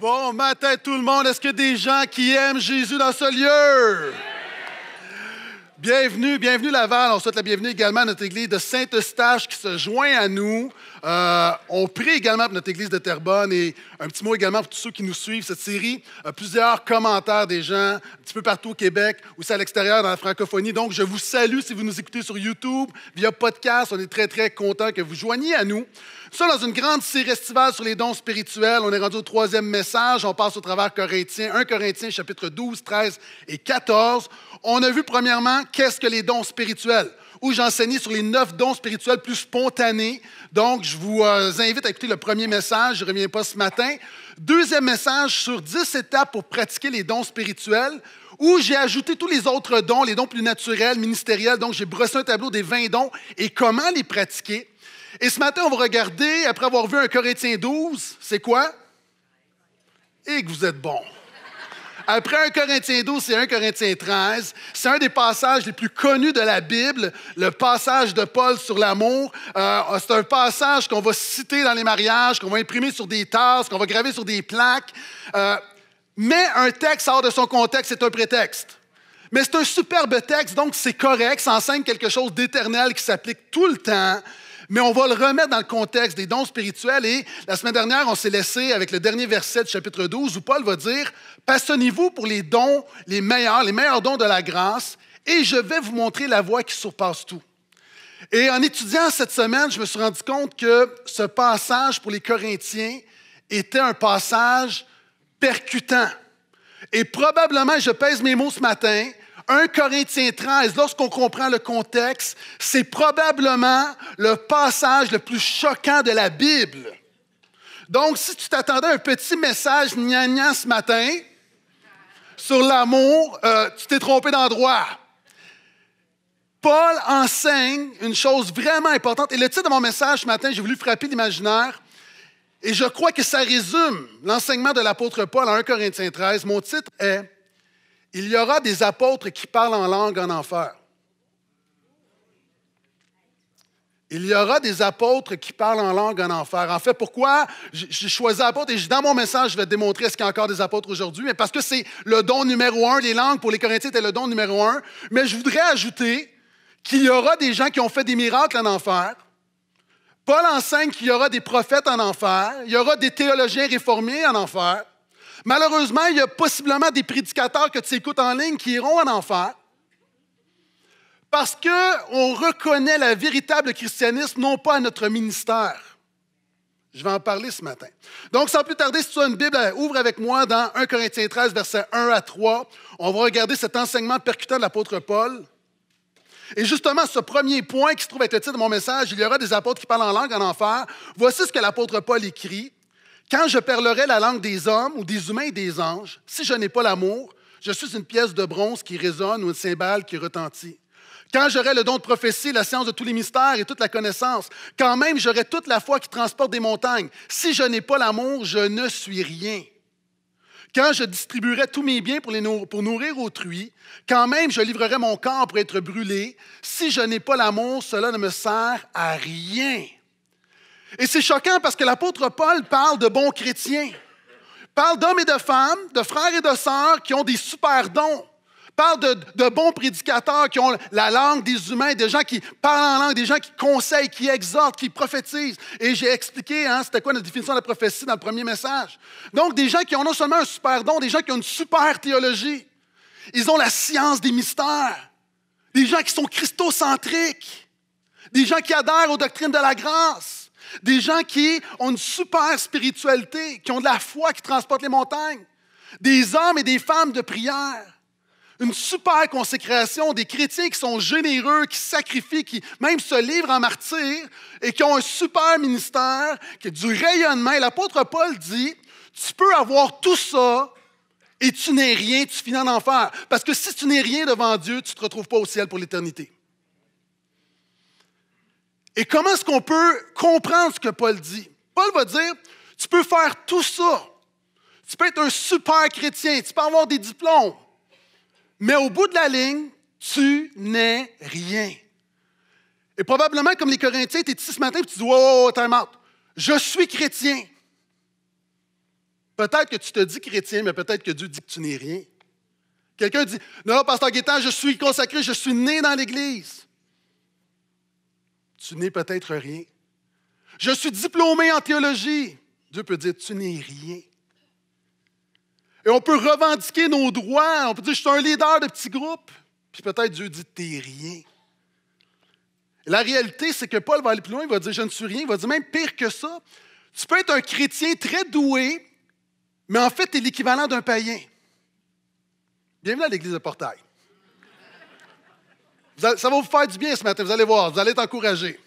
Bon matin tout le monde. Est-ce que des gens qui aiment Jésus dans ce lieu? Bienvenue, bienvenue Laval. On souhaite la bienvenue également à notre église de Saint-Eustache qui se joint à nous euh, on prie également pour notre Église de Terrebonne et un petit mot également pour tous ceux qui nous suivent cette série. Euh, plusieurs commentaires des gens un petit peu partout au Québec, aussi à l'extérieur dans la francophonie. Donc, je vous salue si vous nous écoutez sur YouTube, via podcast. On est très, très content que vous joigniez à nous. Ça, dans une grande série estivale sur les dons spirituels. On est rendu au troisième message. On passe au travers Corinthiens, 1 Corinthiens, chapitre 12, 13 et 14. On a vu premièrement qu'est-ce que les dons spirituels où j'enseignais sur les neuf dons spirituels plus spontanés. Donc, je vous euh, invite à écouter le premier message, je ne reviens pas ce matin. Deuxième message sur dix étapes pour pratiquer les dons spirituels, où j'ai ajouté tous les autres dons, les dons plus naturels, ministériels. Donc, j'ai brossé un tableau des 20 dons et comment les pratiquer. Et ce matin, on va regarder, après avoir vu un Corinthien 12, c'est quoi? Et que vous êtes bon. Après 1 Corinthiens 12, c'est 1 Corinthiens 13. C'est un des passages les plus connus de la Bible, le passage de Paul sur l'amour. Euh, c'est un passage qu'on va citer dans les mariages, qu'on va imprimer sur des tasses, qu'on va graver sur des plaques. Euh, mais un texte hors de son contexte, c'est un prétexte. Mais c'est un superbe texte, donc c'est correct, ça enseigne quelque chose d'éternel qui s'applique tout le temps mais on va le remettre dans le contexte des dons spirituels. Et la semaine dernière, on s'est laissé avec le dernier verset du chapitre 12 où Paul va dire, passionnez-vous pour les dons, les meilleurs, les meilleurs dons de la grâce, et je vais vous montrer la voie qui surpasse tout. Et en étudiant cette semaine, je me suis rendu compte que ce passage pour les Corinthiens était un passage percutant. Et probablement, je pèse mes mots ce matin, 1 Corinthiens 13, lorsqu'on comprend le contexte, c'est probablement le passage le plus choquant de la Bible. Donc, si tu t'attendais à un petit message nia ce matin sur l'amour, euh, tu t'es trompé d'endroit. Paul enseigne une chose vraiment importante. Et le titre de mon message ce matin, j'ai voulu frapper l'imaginaire. Et je crois que ça résume l'enseignement de l'apôtre Paul en 1 Corinthiens 13. Mon titre est il y aura des apôtres qui parlent en langue en enfer. Il y aura des apôtres qui parlent en langue en enfer. En fait, pourquoi j'ai choisi apôtres et dans mon message, je vais démontrer ce qu'il y a encore des apôtres aujourd'hui, mais parce que c'est le don numéro un, les langues pour les Corinthiens, c'était le don numéro un. Mais je voudrais ajouter qu'il y aura des gens qui ont fait des miracles en enfer. Paul enseigne qu'il y aura des prophètes en enfer, il y aura des théologiens réformés en enfer. Malheureusement, il y a possiblement des prédicateurs que tu écoutes en ligne qui iront en enfer parce qu'on reconnaît la véritable christianisme, non pas à notre ministère. Je vais en parler ce matin. Donc, sans plus tarder, si tu as une Bible, euh, ouvre avec moi dans 1 Corinthiens 13, versets 1 à 3. On va regarder cet enseignement percutant de l'apôtre Paul. Et justement, ce premier point qui se trouve être le titre de mon message, il y aura des apôtres qui parlent en langue en enfer. Voici ce que l'apôtre Paul écrit. Quand je parlerai la langue des hommes ou des humains et des anges, si je n'ai pas l'amour, je suis une pièce de bronze qui résonne ou une cymbale qui retentit. Quand j'aurai le don de prophétie, la science de tous les mystères et toute la connaissance, quand même j'aurai toute la foi qui transporte des montagnes. Si je n'ai pas l'amour, je ne suis rien. Quand je distribuerai tous mes biens pour, les pour nourrir autrui, quand même je livrerai mon corps pour être brûlé. Si je n'ai pas l'amour, cela ne me sert à rien. Et c'est choquant parce que l'apôtre Paul parle de bons chrétiens, parle d'hommes et de femmes, de frères et de sœurs qui ont des super dons, parle de, bons prédicateurs qui ont la langue des humains, des gens qui parlent en langue, des gens qui conseillent, qui exhortent, qui prophétisent. Et j'ai expliqué, hein, c'était quoi la définition de la prophétie dans le premier message. Donc, des gens qui ont non seulement un super don, des gens qui ont une super théologie, ils ont la science des mystères, des gens qui sont christocentriques, des gens qui adhèrent aux doctrines de la grâce des gens qui ont une super spiritualité, qui ont de la foi, qui transportent les montagnes. Des hommes et des femmes de prière. Une super consécration, des chrétiens qui sont généreux, qui sacrifient, qui même se livrent en martyr et qui ont un super ministère, qui a du rayonnement. L'apôtre Paul dit, tu peux avoir tout ça et tu n'es rien, tu finis en enfer. Parce que si tu n'es rien devant Dieu, tu ne te retrouves pas au ciel pour l'éternité. Et comment est-ce qu'on peut comprendre ce que Paul dit? Paul va dire, tu peux faire tout ça. Tu peux être un super chrétien, tu peux avoir des diplômes. Mais au bout de la ligne, tu n'es rien. Et probablement, comme les Corinthiens, tu es ici ce matin et tu dis Oh, wow, Je suis chrétien. Peut-être que tu te dis chrétien, mais peut-être que Dieu dit que tu n'es rien. Quelqu'un dit Non, pasteur Guétan, je suis consacré, je suis né dans l'Église tu n'es peut-être rien. Je suis diplômé en théologie. Dieu peut dire, tu n'es rien. Et on peut revendiquer nos droits. On peut dire, je suis un leader de petits groupe. Puis peut-être Dieu dit, Tu n'es rien. La réalité, c'est que Paul va aller plus loin. Il va dire, je ne suis rien. Il va dire, même pire que ça, tu peux être un chrétien très doué, mais en fait, tu es l'équivalent d'un païen. Bienvenue à l'Église de Portail ça va vous faire du bien ce matin, vous allez voir, vous allez être encouragé.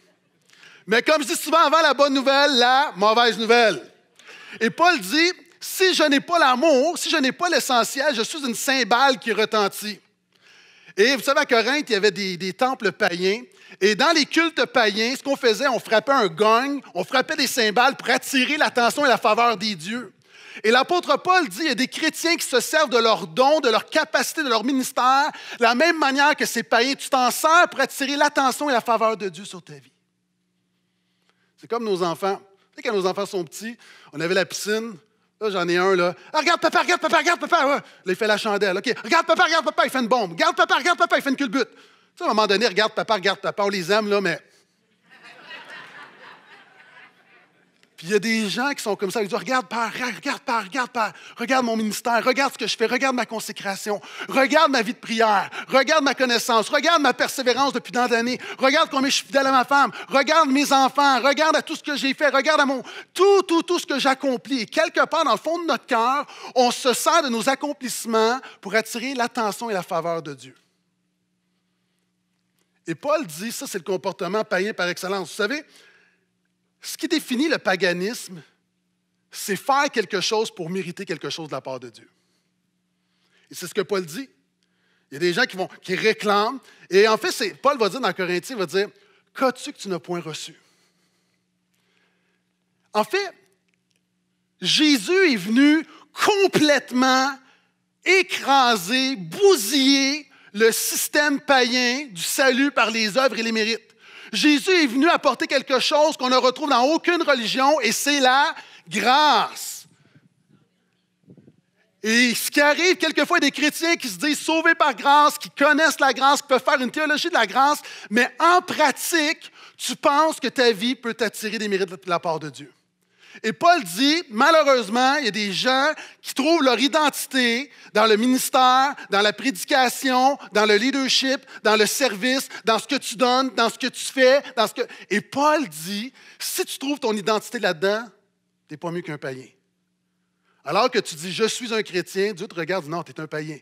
Mais comme je dis souvent avant la bonne nouvelle, la mauvaise nouvelle. Et Paul dit, si je n'ai pas l'amour, si je n'ai pas l'essentiel, je suis une cymbale qui retentit. Et vous savez, à Corinthe, il y avait des, des temples païens. Et dans les cultes païens, ce qu'on faisait, on frappait un gong, on frappait des cymbales pour attirer l'attention et la faveur des dieux. Et l'apôtre Paul dit, il y a des chrétiens qui se servent de leurs dons, de leurs capacités, de leur ministère, de la même manière que ces païens. Tu t'en sers pour attirer l'attention et la faveur de Dieu sur ta vie. C'est comme nos enfants. Tu sais, quand nos enfants sont petits, on avait la piscine. Là, j'en ai un, là. Ah, regarde, papa, regarde, papa, regarde, papa. Ah, là, il fait la chandelle. OK. Regarde, papa, regarde, papa, il fait une bombe. Regarde, papa, regarde, papa, il fait une culbute. Tu sais, à un moment donné, regarde, papa, regarde, papa. On les aime, là, mais il y a des gens qui sont comme ça, ils disent Regarde, Père, regarde, Père, regarde, Père, regarde mon ministère, regarde ce que je fais, regarde ma consécration, regarde ma vie de prière, regarde ma connaissance, regarde ma persévérance depuis tant d'années, regarde combien je suis fidèle à ma femme, regarde mes enfants, regarde à tout ce que j'ai fait, regarde à mon. tout, tout, tout ce que j'accomplis. Et quelque part, dans le fond de notre cœur, on se sert de nos accomplissements pour attirer l'attention et la faveur de Dieu. Et Paul dit, ça c'est le comportement païen par excellence. Vous savez, ce qui définit le paganisme, c'est faire quelque chose pour mériter quelque chose de la part de Dieu. Et c'est ce que Paul dit. Il y a des gens qui, vont, qui réclament. Et en fait, Paul va dire dans Corinthiens, il va dire, qu'as-tu que tu n'as point reçu? En fait, Jésus est venu complètement écraser, bousiller le système païen du salut par les œuvres et les mérites. Jésus est venu apporter quelque chose qu'on ne retrouve dans aucune religion et c'est la grâce. Et ce qui arrive quelquefois, des chrétiens qui se disent sauvés par grâce, qui connaissent la grâce, qui peuvent faire une théologie de la grâce, mais en pratique, tu penses que ta vie peut attirer des mérites de la part de Dieu. Et Paul dit, malheureusement, il y a des gens qui trouvent leur identité dans le ministère, dans la prédication, dans le leadership, dans le service, dans ce que tu donnes, dans ce que tu fais, dans ce que... Et Paul dit, si tu trouves ton identité là-dedans, tu n'es pas mieux qu'un païen. Alors que tu dis, je suis un chrétien, Dieu te regarde, non, tu es un païen.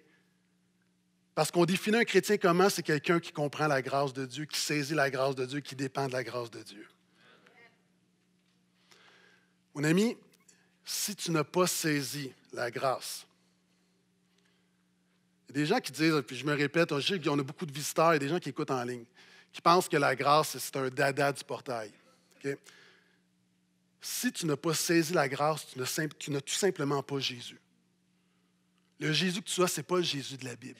Parce qu'on définit un chrétien comment? C'est quelqu'un qui comprend la grâce de Dieu, qui saisit la grâce de Dieu, qui dépend de la grâce de Dieu. Mon ami, si tu n'as pas saisi la grâce, il y a des gens qui disent, puis je me répète, on a beaucoup de visiteurs, et des gens qui écoutent en ligne, qui pensent que la grâce, c'est un dada du portail. Si tu n'as pas saisi la grâce, tu n'as tout simplement pas Jésus. Le Jésus que tu as, ce n'est pas le Jésus de la Bible.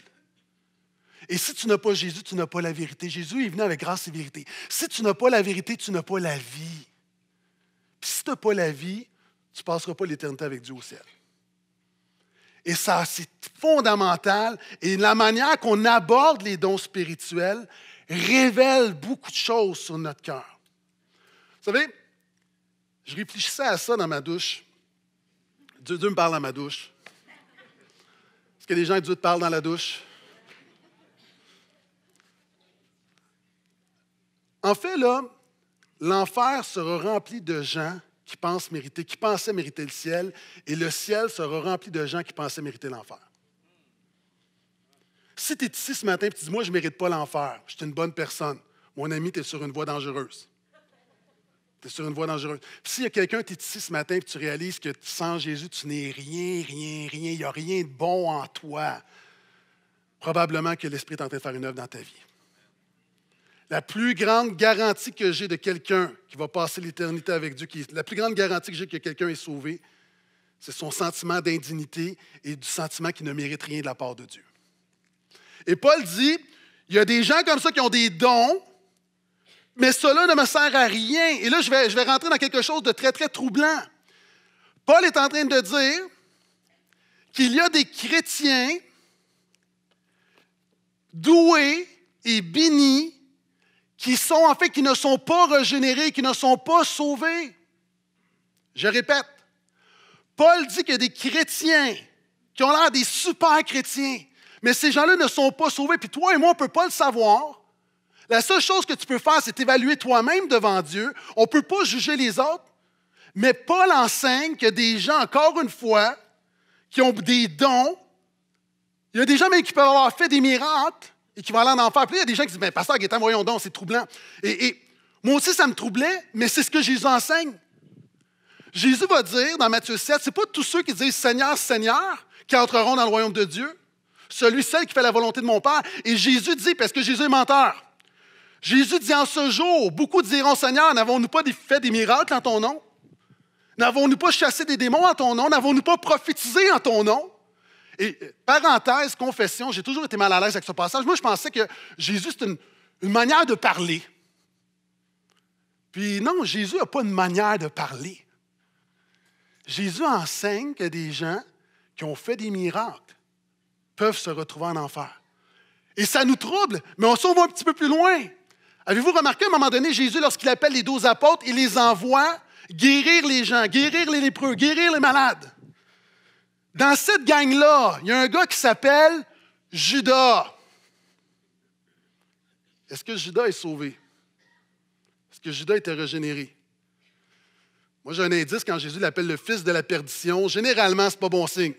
Et si tu n'as pas Jésus, tu n'as pas la vérité. Jésus est venu avec grâce et vérité. Si tu n'as pas la vérité, tu n'as pas la vie. Puis si tu n'as pas la vie, tu ne passeras pas l'éternité avec Dieu au ciel. Et ça, c'est fondamental. Et la manière qu'on aborde les dons spirituels révèle beaucoup de choses sur notre cœur. Vous savez, je réfléchissais à ça dans ma douche. Dieu, me parle dans ma douche. Est-ce qu'il y des gens Dieu te parlent dans la douche? En fait, là, l'enfer sera rempli de gens qui pensent mériter, qui pensaient mériter le ciel, et le ciel sera rempli de gens qui pensaient mériter l'enfer. Si tu es ici ce matin et tu dis Moi, je ne mérite pas l'enfer, je suis une bonne personne, mon ami, tu es sur une voie dangereuse. Tu es sur une voie dangereuse. Si y a quelqu'un, qui ici ce matin et tu réalises que sans Jésus, tu n'es rien, rien, rien, il n'y a rien de bon en toi, probablement que l'Esprit est en train de faire une œuvre dans ta vie. La plus grande garantie que j'ai de quelqu'un qui va passer l'éternité avec Dieu, la plus grande garantie que j'ai que quelqu'un est sauvé, c'est son sentiment d'indignité et du sentiment qu'il ne mérite rien de la part de Dieu. Et Paul dit, il y a des gens comme ça qui ont des dons, mais cela ne me sert à rien. Et là, je vais, je vais rentrer dans quelque chose de très, très troublant. Paul est en train de dire qu'il y a des chrétiens doués et bénis qui sont en fait, qui ne sont pas régénérés, qui ne sont pas sauvés. Je répète, Paul dit qu'il y a des chrétiens qui ont l'air des super chrétiens, mais ces gens-là ne sont pas sauvés, puis toi et moi, on ne peut pas le savoir. La seule chose que tu peux faire, c'est t'évaluer toi-même devant Dieu. On ne peut pas juger les autres. Mais Paul enseigne que des gens, encore une fois, qui ont des dons, il y a des gens mais qui peuvent avoir fait des miracles, et qui va aller en enfer. Puis il y a des gens qui disent, mais ben, pasteur Gaétan, voyons donc, c'est troublant. Et, moi aussi, ça me troublait, mais c'est ce que Jésus enseigne. Jésus va dire dans Matthieu 7, c'est pas tous ceux qui disent Seigneur, Seigneur, qui entreront dans le royaume de Dieu. Celui, celle qui fait la volonté de mon Père. Et Jésus dit, parce que Jésus est menteur. Jésus dit en ce jour, beaucoup diront Seigneur, n'avons-nous pas fait des miracles en ton nom? N'avons-nous pas chassé des démons en ton nom? N'avons-nous pas prophétisé en ton nom? Et euh, parenthèse, confession, j'ai toujours été mal à l'aise avec ce passage. Moi, je pensais que Jésus, c'est une, manière de parler. Puis non, Jésus n'a pas une manière de parler. Jésus enseigne que des gens qui ont fait des miracles peuvent se retrouver en enfer. Et ça nous trouble, mais on s'en va un petit peu plus loin. Avez-vous remarqué à un moment donné, Jésus, lorsqu'il appelle les douze apôtres, il les envoie guérir les gens, guérir les lépreux, guérir les malades. Dans cette gang-là, il y a un gars qui s'appelle Judas. Est-ce que Judas est sauvé? Est-ce que Judas était régénéré? Moi, j'ai un indice quand Jésus l'appelle le fils de la perdition. Généralement, ce n'est pas bon signe.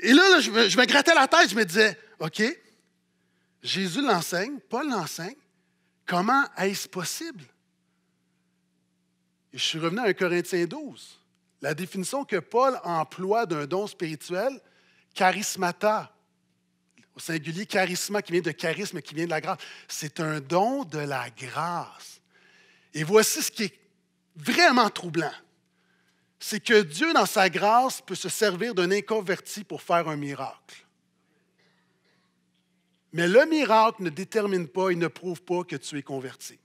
Et là, je, je, me, grattais la tête, je me disais, OK, Jésus l'enseigne, Paul l'enseigne, comment est-ce possible? je suis revenu à 1 Corinthiens 12, la définition que Paul emploie d'un don spirituel, charismata, au singulier charisma qui vient de charisme, qui vient de la grâce, c'est un don de la grâce. Et voici ce qui est vraiment troublant. C'est que Dieu, dans sa grâce, peut se servir d'un inconverti pour faire un miracle. Mais le miracle ne détermine pas et ne prouve pas que tu es converti.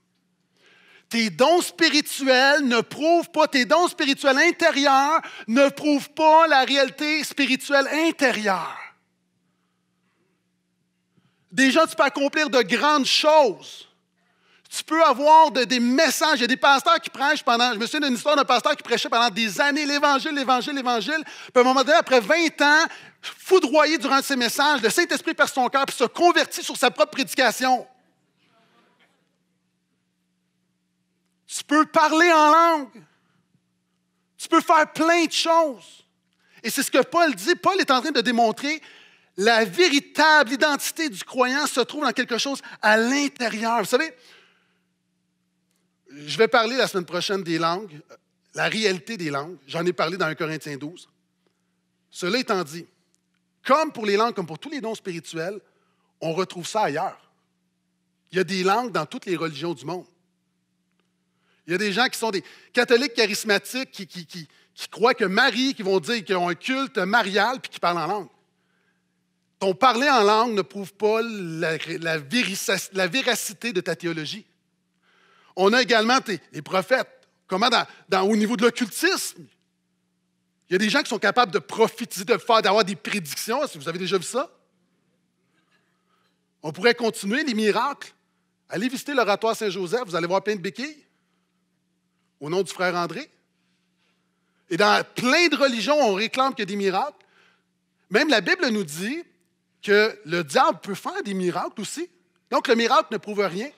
Tes dons spirituels ne prouvent pas, tes dons spirituels intérieurs ne prouvent pas la réalité spirituelle intérieure. Déjà, tu peux accomplir de grandes choses. Tu peux avoir des messages. Il y a des pasteurs qui prêchent pendant. Je me souviens d'une histoire d'un pasteur qui prêchait pendant des années l'Évangile, l'Évangile, l'Évangile. Puis à un moment donné, après 20 ans, foudroyé durant ces messages, le Saint-Esprit perd son cœur et se convertit sur sa propre prédication. Tu peux parler en langue. Tu peux faire plein de choses. Et c'est ce que Paul dit. Paul est en train de démontrer la véritable identité du croyant se trouve dans quelque chose à l'intérieur. Vous savez, je vais parler la semaine prochaine des langues, euh, la réalité des langues. J'en ai parlé dans 1 Corinthiens 12. Cela étant dit, comme pour les langues, comme pour tous les dons spirituels, on retrouve ça ailleurs. Il y a des langues dans toutes les religions du monde. Il y a des gens qui sont des catholiques charismatiques qui, croient que Marie, qui vont dire qu'ils ont un culte marial puis qui parlent en langue. Ton parler en langue ne prouve pas la, véracité de ta théologie. On a également des prophètes. Comment au niveau de l'occultisme? Il y a des gens qui sont capables de prophétiser, de faire, d'avoir des prédictions. si vous avez déjà vu ça? On pourrait continuer les miracles. Allez visiter l'oratoire Saint-Joseph, vous allez voir plein de béquilles au nom du frère André. Et dans plein de religions, on réclame qu'il y a des miracles. Même la Bible nous dit que le diable peut faire des miracles aussi. Donc le miracle ne prouve rien.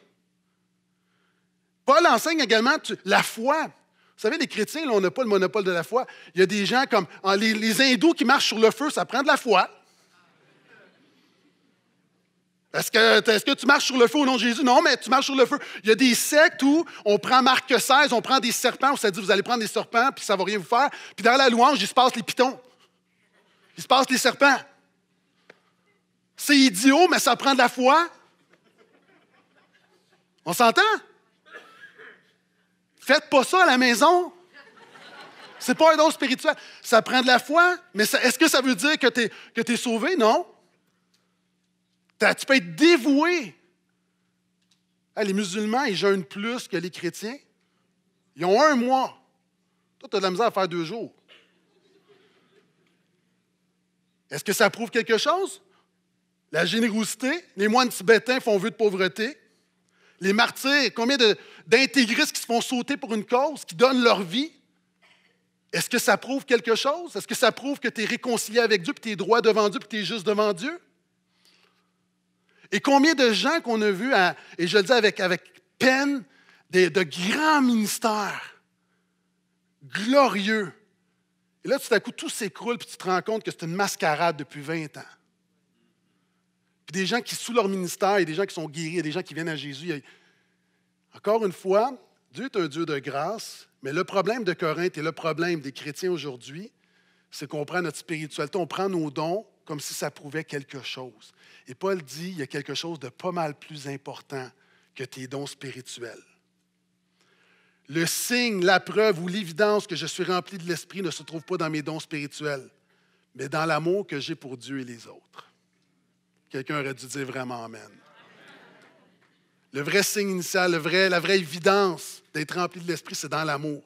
Paul enseigne également la foi. Vous savez, les chrétiens, on n'a pas le monopole de la foi. Il y a des gens comme ah, les, les hindous qui marchent sur le feu, ça prend de la foi. Est-ce que, tu marches sur le feu au nom de Jésus? Non, mais tu marches sur le feu. Il y a des sectes où on prend Marc 16, on prend des serpents, on s'est dit, vous allez prendre des serpents, puis ça ne va rien vous faire. Puis dans la louange, il se passe les pitons. Il se passe les serpents. C'est idiot, mais ça prend de la foi. On s'entend? Faites pas ça à la maison. C'est pas un don spirituel. Ça prend de la foi, mais est-ce que ça veut dire que tu es, es sauvé? Non. Tu peux être dévoué. Ah, les musulmans, ils jeûnent plus que les chrétiens. Ils ont un mois. Toi, tu as de la misère à faire deux jours. Est-ce que ça prouve quelque chose? La générosité, les moines tibétains font vœu de pauvreté. Les martyrs, combien d'intégristes qui se font sauter pour une cause, qui donnent leur vie? Est-ce que ça prouve quelque chose? Est-ce que ça prouve que tu es réconcilié avec Dieu, puis tu es droit devant Dieu, que tu es juste devant Dieu? Et combien de gens qu'on a vus, et je le dis avec, peine, de grands ministères glorieux. Et là, tout d'un coup, tout s'écroule, puis tu te rends compte que c'est une mascarade depuis 20 ans. Puis des gens qui, sous leur ministère, il y a des gens qui sont guéris, il y a des gens qui viennent à Jésus. Encore une fois, Dieu est un Dieu de grâce, mais le problème de Corinthe et le problème des chrétiens aujourd'hui, c'est qu'on prend notre spiritualité, on prend nos dons, comme si ça prouvait quelque chose. Et Paul dit, il y a quelque chose de pas mal plus important que tes dons spirituels. Le signe, la preuve ou l'évidence que je suis rempli de l'Esprit ne se trouve pas dans mes dons spirituels, mais dans l'amour que j'ai pour Dieu et les autres. Quelqu'un aurait dû dire vraiment Amen. Le vrai signe initial, le vrai, la vraie évidence d'être rempli de l'Esprit, c'est dans l'amour.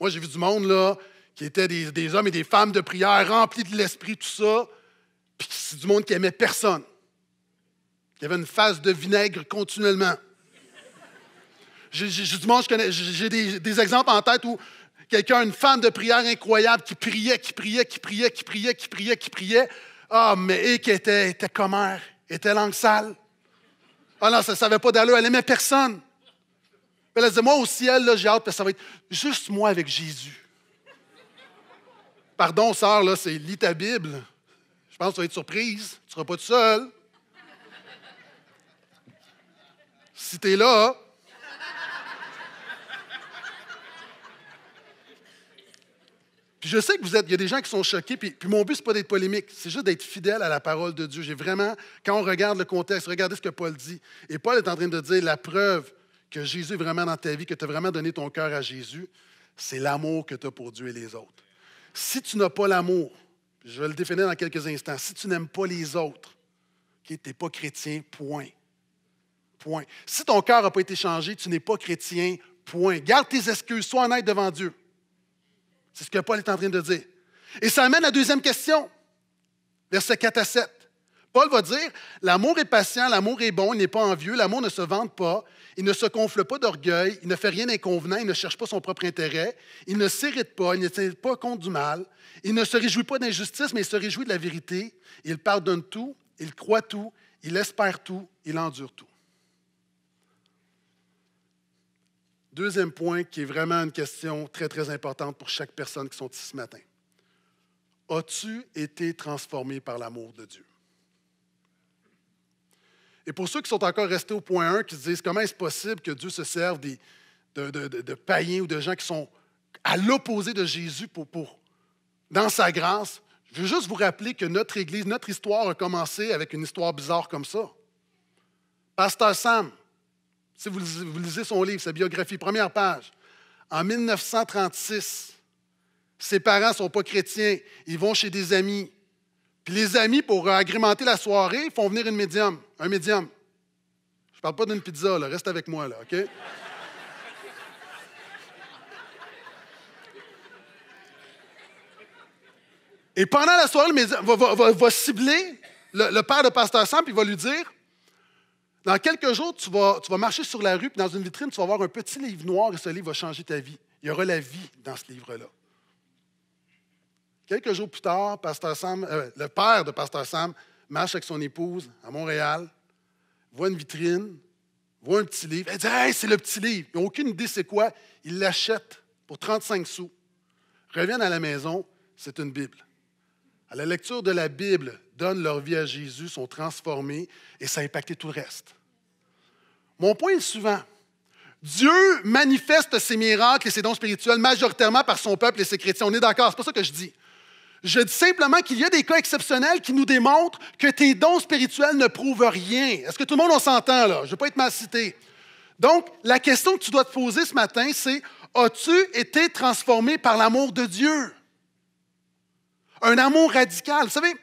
Moi, j'ai vu du monde, là, qui étaient des, hommes et des femmes de prière remplis de l'esprit, tout ça, puis c'est du monde qui aimait personne. Il y avait une phase de vinaigre continuellement. J'ai des, exemples en tête où quelqu'un, une femme de prière incroyable qui priait, qui priait, qui priait, qui priait, qui priait, qui priait, ah, mais et qui était, était commère, était langue sale. Ah non, ça ne savait pas d'aller. elle aimait personne. Mais elle disait, moi au ciel, j'ai hâte, parce que ça va être juste moi avec Jésus. Pardon, sœur, là, c'est lis ta Bible. Je pense que tu vas être surprise. Tu ne seras pas tout seul. Si tu es là, Puis je sais que vous êtes, il y a des gens qui sont choqués, puis, mon but, ce pas d'être polémique, c'est juste d'être fidèle à la parole de Dieu. J'ai vraiment, quand on regarde le contexte, regardez ce que Paul dit. Et Paul est en train de dire la preuve que Jésus est vraiment dans ta vie, que tu as vraiment donné ton cœur à Jésus, c'est l'amour que tu as pour Dieu et les autres si tu n'as pas l'amour, je vais le définir dans quelques instants, si tu n'aimes pas les autres, tu n'es pas chrétien, point. Point. Si ton cœur n'a pas été changé, tu n'es pas chrétien, point. Garde tes excuses, sois honnête devant Dieu. C'est ce que Paul est en train de dire. Et ça amène à la deuxième question, verset 4 à 7. Paul va dire, l'amour est patient, l'amour est bon, il n'est pas envieux, l'amour ne se vante pas, il ne se confle pas d'orgueil, il ne fait rien d'inconvenant, il ne cherche pas son propre intérêt, il ne s'irrite pas, il ne tient pas compte du mal, il ne se réjouit pas d'injustice, mais il se réjouit de la vérité, il pardonne tout, il croit tout, il espère tout, il endure tout. Deuxième point qui est vraiment une question très, très importante pour chaque personne qui sont ici ce matin. As-tu été transformé par l'amour de Dieu? Et pour ceux qui sont encore restés au point 1, qui se disent comment est-ce possible que Dieu se serve de, païens ou de gens qui sont à l'opposé de Jésus pour, dans sa grâce, je veux juste vous rappeler que notre Église, notre histoire a commencé avec une histoire bizarre comme ça. Pasteur Sam, si vous, vous lisez son livre, sa biographie, première page, en 1936, ses parents ne sont pas chrétiens, ils vont chez des amis, puis les amis, pour agrémenter la soirée, font venir une médium, un médium. Je parle pas d'une pizza, là. Reste avec moi, là, OK? Et pendant la soirée, le médium va, cibler le, père de Pasteur Sam, puis va lui dire Dans quelques jours, tu vas, tu vas marcher sur la rue, puis dans une vitrine, tu vas voir un petit livre noir, et ce livre va changer ta vie. Il y aura la vie dans ce livre-là. Quelques jours plus tard, euh, le père de Pasteur Sam marche avec son épouse à Montréal, voit une vitrine, voit un petit livre. Elle dit Hey, c'est le petit livre. Ils n'ont aucune idée c'est quoi. Ils l'achètent pour 35 sous. Reviennent à la maison, c'est une Bible. À la lecture de la Bible, donnent leur vie à Jésus, sont transformés et ça a impacté tout le reste. Mon point est suivant. Dieu manifeste ses miracles et ses dons spirituels majoritairement par son peuple et ses chrétiens. On est d'accord, c'est pas ça que je dis. Je dis simplement qu'il y a des cas exceptionnels qui nous démontrent que tes dons spirituels ne prouvent rien. Est-ce que tout le monde, on s'entend là? Je ne veux pas être mal cité. Donc, la question que tu dois te poser ce matin, c'est As-tu été transformé par l'amour de Dieu? Un amour radical. Vous savez,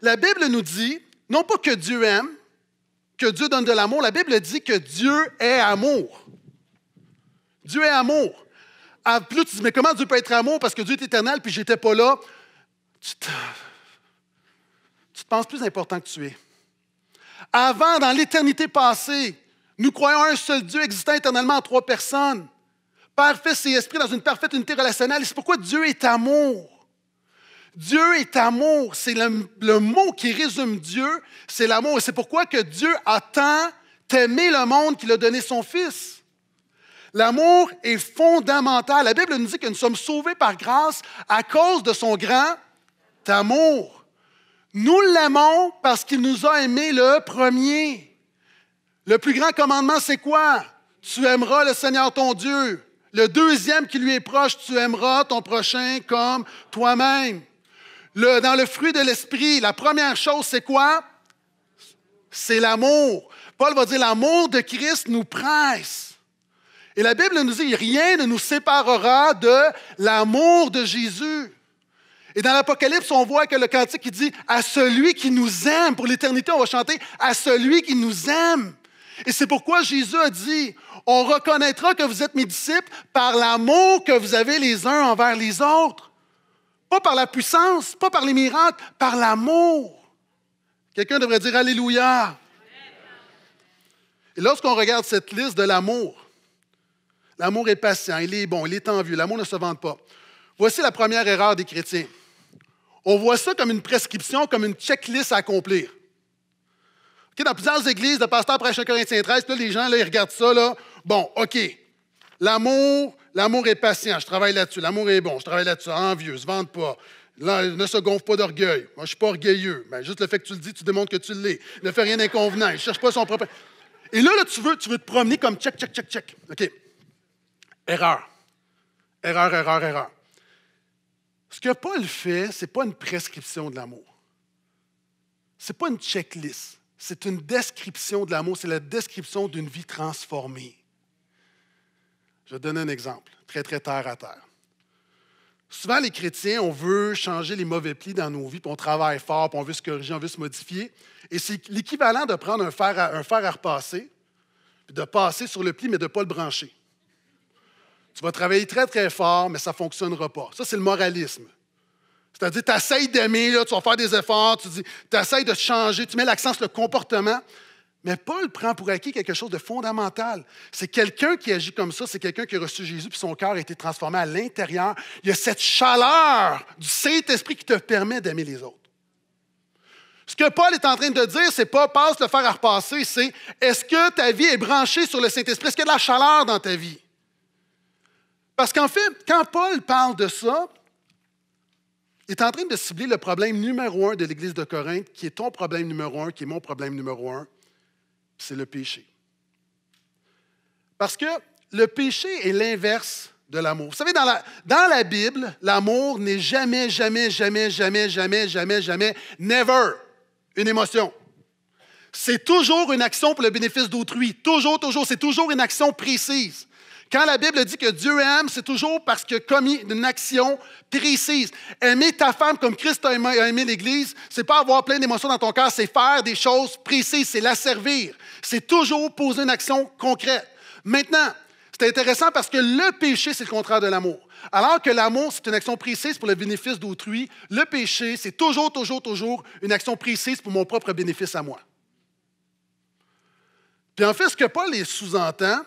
la Bible nous dit, non pas que Dieu aime, que Dieu donne de l'amour, la Bible dit que Dieu est amour. Dieu est amour. Ah, plus, tu dis, mais comment Dieu peut être amour parce que Dieu est éternel puis j'étais pas là? tu te, penses plus important que tu es. Avant, dans l'éternité passée, nous croyons un seul Dieu existant éternellement en trois personnes. Père, Fils et Esprit dans une parfaite unité relationnelle. C'est pourquoi Dieu est amour. Dieu est amour. C'est le, mot qui résume Dieu, c'est l'amour. Et c'est pourquoi que Dieu a tant aimé le monde qu'il a donné son Fils. L'amour est fondamental. La Bible nous dit que nous sommes sauvés par grâce à cause de son grand amour. Nous l'aimons parce qu'il nous a aimés le premier. Le plus grand commandement, c'est quoi? Tu aimeras le Seigneur ton Dieu. Le deuxième qui lui est proche, tu aimeras ton prochain comme toi-même. Le, dans le fruit de l'esprit, la première chose, c'est quoi? C'est l'amour. Paul va dire, l'amour de Christ nous presse. Et la Bible nous dit, rien ne nous séparera de l'amour de Jésus. Et dans l'Apocalypse, on voit que le cantique qui dit À celui qui nous aime, pour l'éternité, on va chanter À celui qui nous aime. Et c'est pourquoi Jésus a dit On reconnaîtra que vous êtes mes disciples par l'amour que vous avez les uns envers les autres. Pas par la puissance, pas par les miracles, par l'amour. Quelqu'un devrait dire Alléluia. Et lorsqu'on regarde cette liste de l'amour, l'amour est patient, il est bon, il est envieux, l'amour ne se vante pas. Voici la première erreur des chrétiens on voit ça comme une prescription, comme une checklist à accomplir. dans plusieurs églises, le pasteur prêche 1 Corinthiens 13, les gens ils regardent ça. Là, bon, OK, l'amour, l'amour est patient, je travaille là-dessus. L'amour est bon, je travaille là-dessus. Envieux, se vante pas. Là, ne se gonfle pas d'orgueil. Moi, je ne suis pas orgueilleux. Mais ben, juste le fait que tu le dis, tu démontres que tu l'es. Ne fais rien d'inconvenant. Il ne cherche pas son propre. Et là, là tu, veux, tu veux te promener comme check, check, check, check. OK. Erreur. Erreur, erreur, erreur. Ce que Paul fait, ce n'est pas une prescription de l'amour. Ce n'est pas une checklist. C'est une description de l'amour. C'est la description d'une vie transformée. Je vais donner un exemple, très, très terre à terre. Souvent, les chrétiens, on veut changer les mauvais plis dans nos vies, puis on travaille fort, puis on veut se corriger, on veut se modifier. Et c'est l'équivalent de prendre un fer à, un fer à repasser, puis de passer sur le pli, mais de ne pas le brancher. Tu vas travailler très, très fort, mais ça ne fonctionnera pas. Ça, c'est le moralisme. C'est-à-dire, tu essaies d'aimer, tu vas faire des efforts, tu dis, essaies de changer, tu mets l'accent sur le comportement. Mais Paul prend pour acquis quelque chose de fondamental. C'est quelqu'un qui agit comme ça, c'est quelqu'un qui a reçu Jésus, puis son cœur a été transformé à l'intérieur. Il y a cette chaleur du Saint-Esprit qui te permet d'aimer les autres. Ce que Paul est en train de dire, c'est pas passe le faire à repasser, c'est est-ce que ta vie est branchée sur le Saint-Esprit? Est-ce qu'il y a de la chaleur dans ta vie? Parce qu'en fait, quand Paul parle de ça, il est en train de cibler le problème numéro un de l'Église de Corinthe, qui est ton problème numéro un, qui est mon problème numéro un, c'est le péché. Parce que le péché est l'inverse de l'amour. Vous savez, dans la, dans la Bible, l'amour n'est jamais, jamais, jamais, jamais, jamais, jamais, jamais, never une émotion. C'est toujours une action pour le bénéfice d'autrui. Toujours, toujours. C'est toujours une action précise. Quand la Bible dit que Dieu aime, c'est toujours parce qu'il a commis une action précise. Aimer ta femme comme Christ a aimé, l'Église, c'est pas avoir plein d'émotions dans ton cœur, c'est faire des choses précises, c'est la servir. C'est toujours poser une action concrète. Maintenant, c'est intéressant parce que le péché, c'est le contraire de l'amour. Alors que l'amour, c'est une action précise pour le bénéfice d'autrui, le péché, c'est toujours, toujours, toujours une action précise pour mon propre bénéfice à moi. Puis en fait, ce que Paul les sous-entend,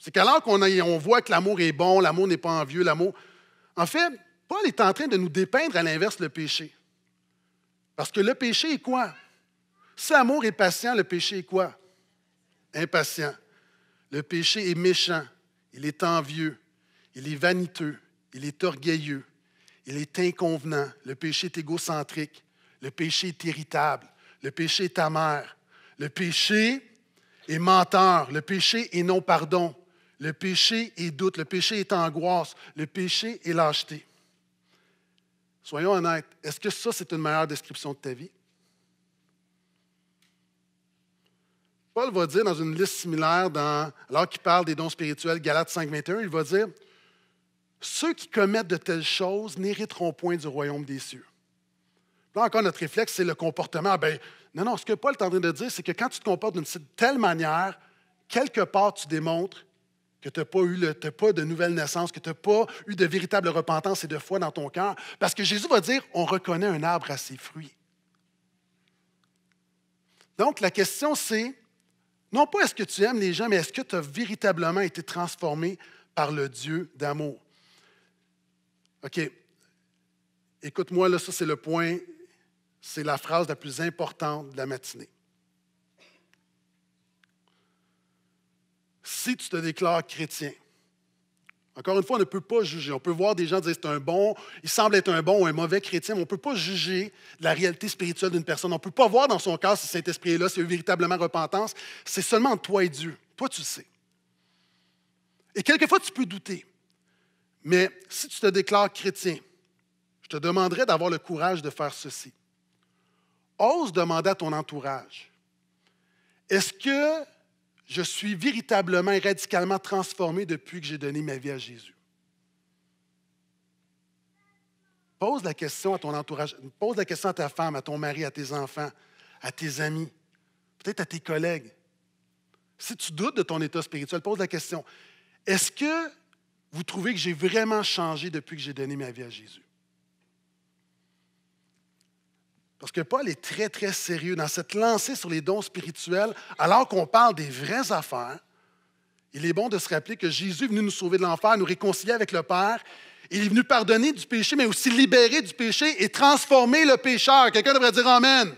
c'est qu'alors qu'on on voit que l'amour est bon, l'amour n'est pas envieux, l'amour. En fait, Paul est en train de nous dépeindre à l'inverse le péché. Parce que le péché est quoi? Si l'amour est patient, le péché est quoi? Impatient. Le péché est méchant, il est envieux, il est vaniteux, il est orgueilleux, il est inconvenant, le péché est égocentrique, le péché est irritable, le péché est amer, le péché est menteur, le péché est non-pardon, le péché est doute, le péché est angoisse, le péché est lâcheté. Soyons honnêtes, est-ce que ça, c'est une meilleure description de ta vie? Paul va dire dans une liste similaire, dans, alors qu'il parle des dons spirituels, Galates 5, il va dire Ceux qui commettent de telles choses n'hériteront point du royaume des cieux. Là encore, notre réflexe, c'est le comportement. Ben, non, non, ce que Paul est en train de dire, c'est que quand tu te comportes d'une telle manière, quelque part, tu démontres que tu n'as pas eu de nouvelle naissance, que tu n'as pas eu de véritable repentance et de foi dans ton cœur. Parce que Jésus va dire, on reconnaît un arbre à ses fruits. Donc, la question, c'est, non pas est-ce que tu aimes les gens, mais est-ce que tu as véritablement été transformé par le Dieu d'amour? OK. Écoute-moi, là, ça, c'est le point, c'est la phrase la plus importante de la matinée. si tu te déclares chrétien. Encore une fois, on ne peut pas juger. On peut voir des gens dire c'est un bon, il semble être un bon ou un mauvais chrétien, mais on ne peut pas juger la réalité spirituelle d'une personne. On ne peut pas voir dans son cas si cet esprit là, c'est a véritablement repentance. C'est seulement toi et Dieu. Toi, tu le sais. Et quelquefois, tu peux douter. Mais si tu te déclares chrétien, je te demanderai d'avoir le courage de faire ceci. Ose demander à ton entourage est-ce que je suis véritablement et radicalement transformé depuis que j'ai donné ma vie à Jésus. Pose la question à ton entourage, pose la question à ta femme, à ton mari, à tes enfants, à tes amis, peut-être à tes collègues. Si tu doutes de ton état spirituel, pose la question. Est-ce que vous trouvez que j'ai vraiment changé depuis que j'ai donné ma vie à Jésus? Parce que Paul est très, très sérieux dans cette lancée sur les dons spirituels, alors qu'on parle des vraies affaires. Il est bon de se rappeler que Jésus est venu nous sauver de l'enfer, nous réconcilier avec le Père. Il est venu pardonner du péché, mais aussi libérer du péché et transformer le pécheur. Quelqu'un devrait dire Amen.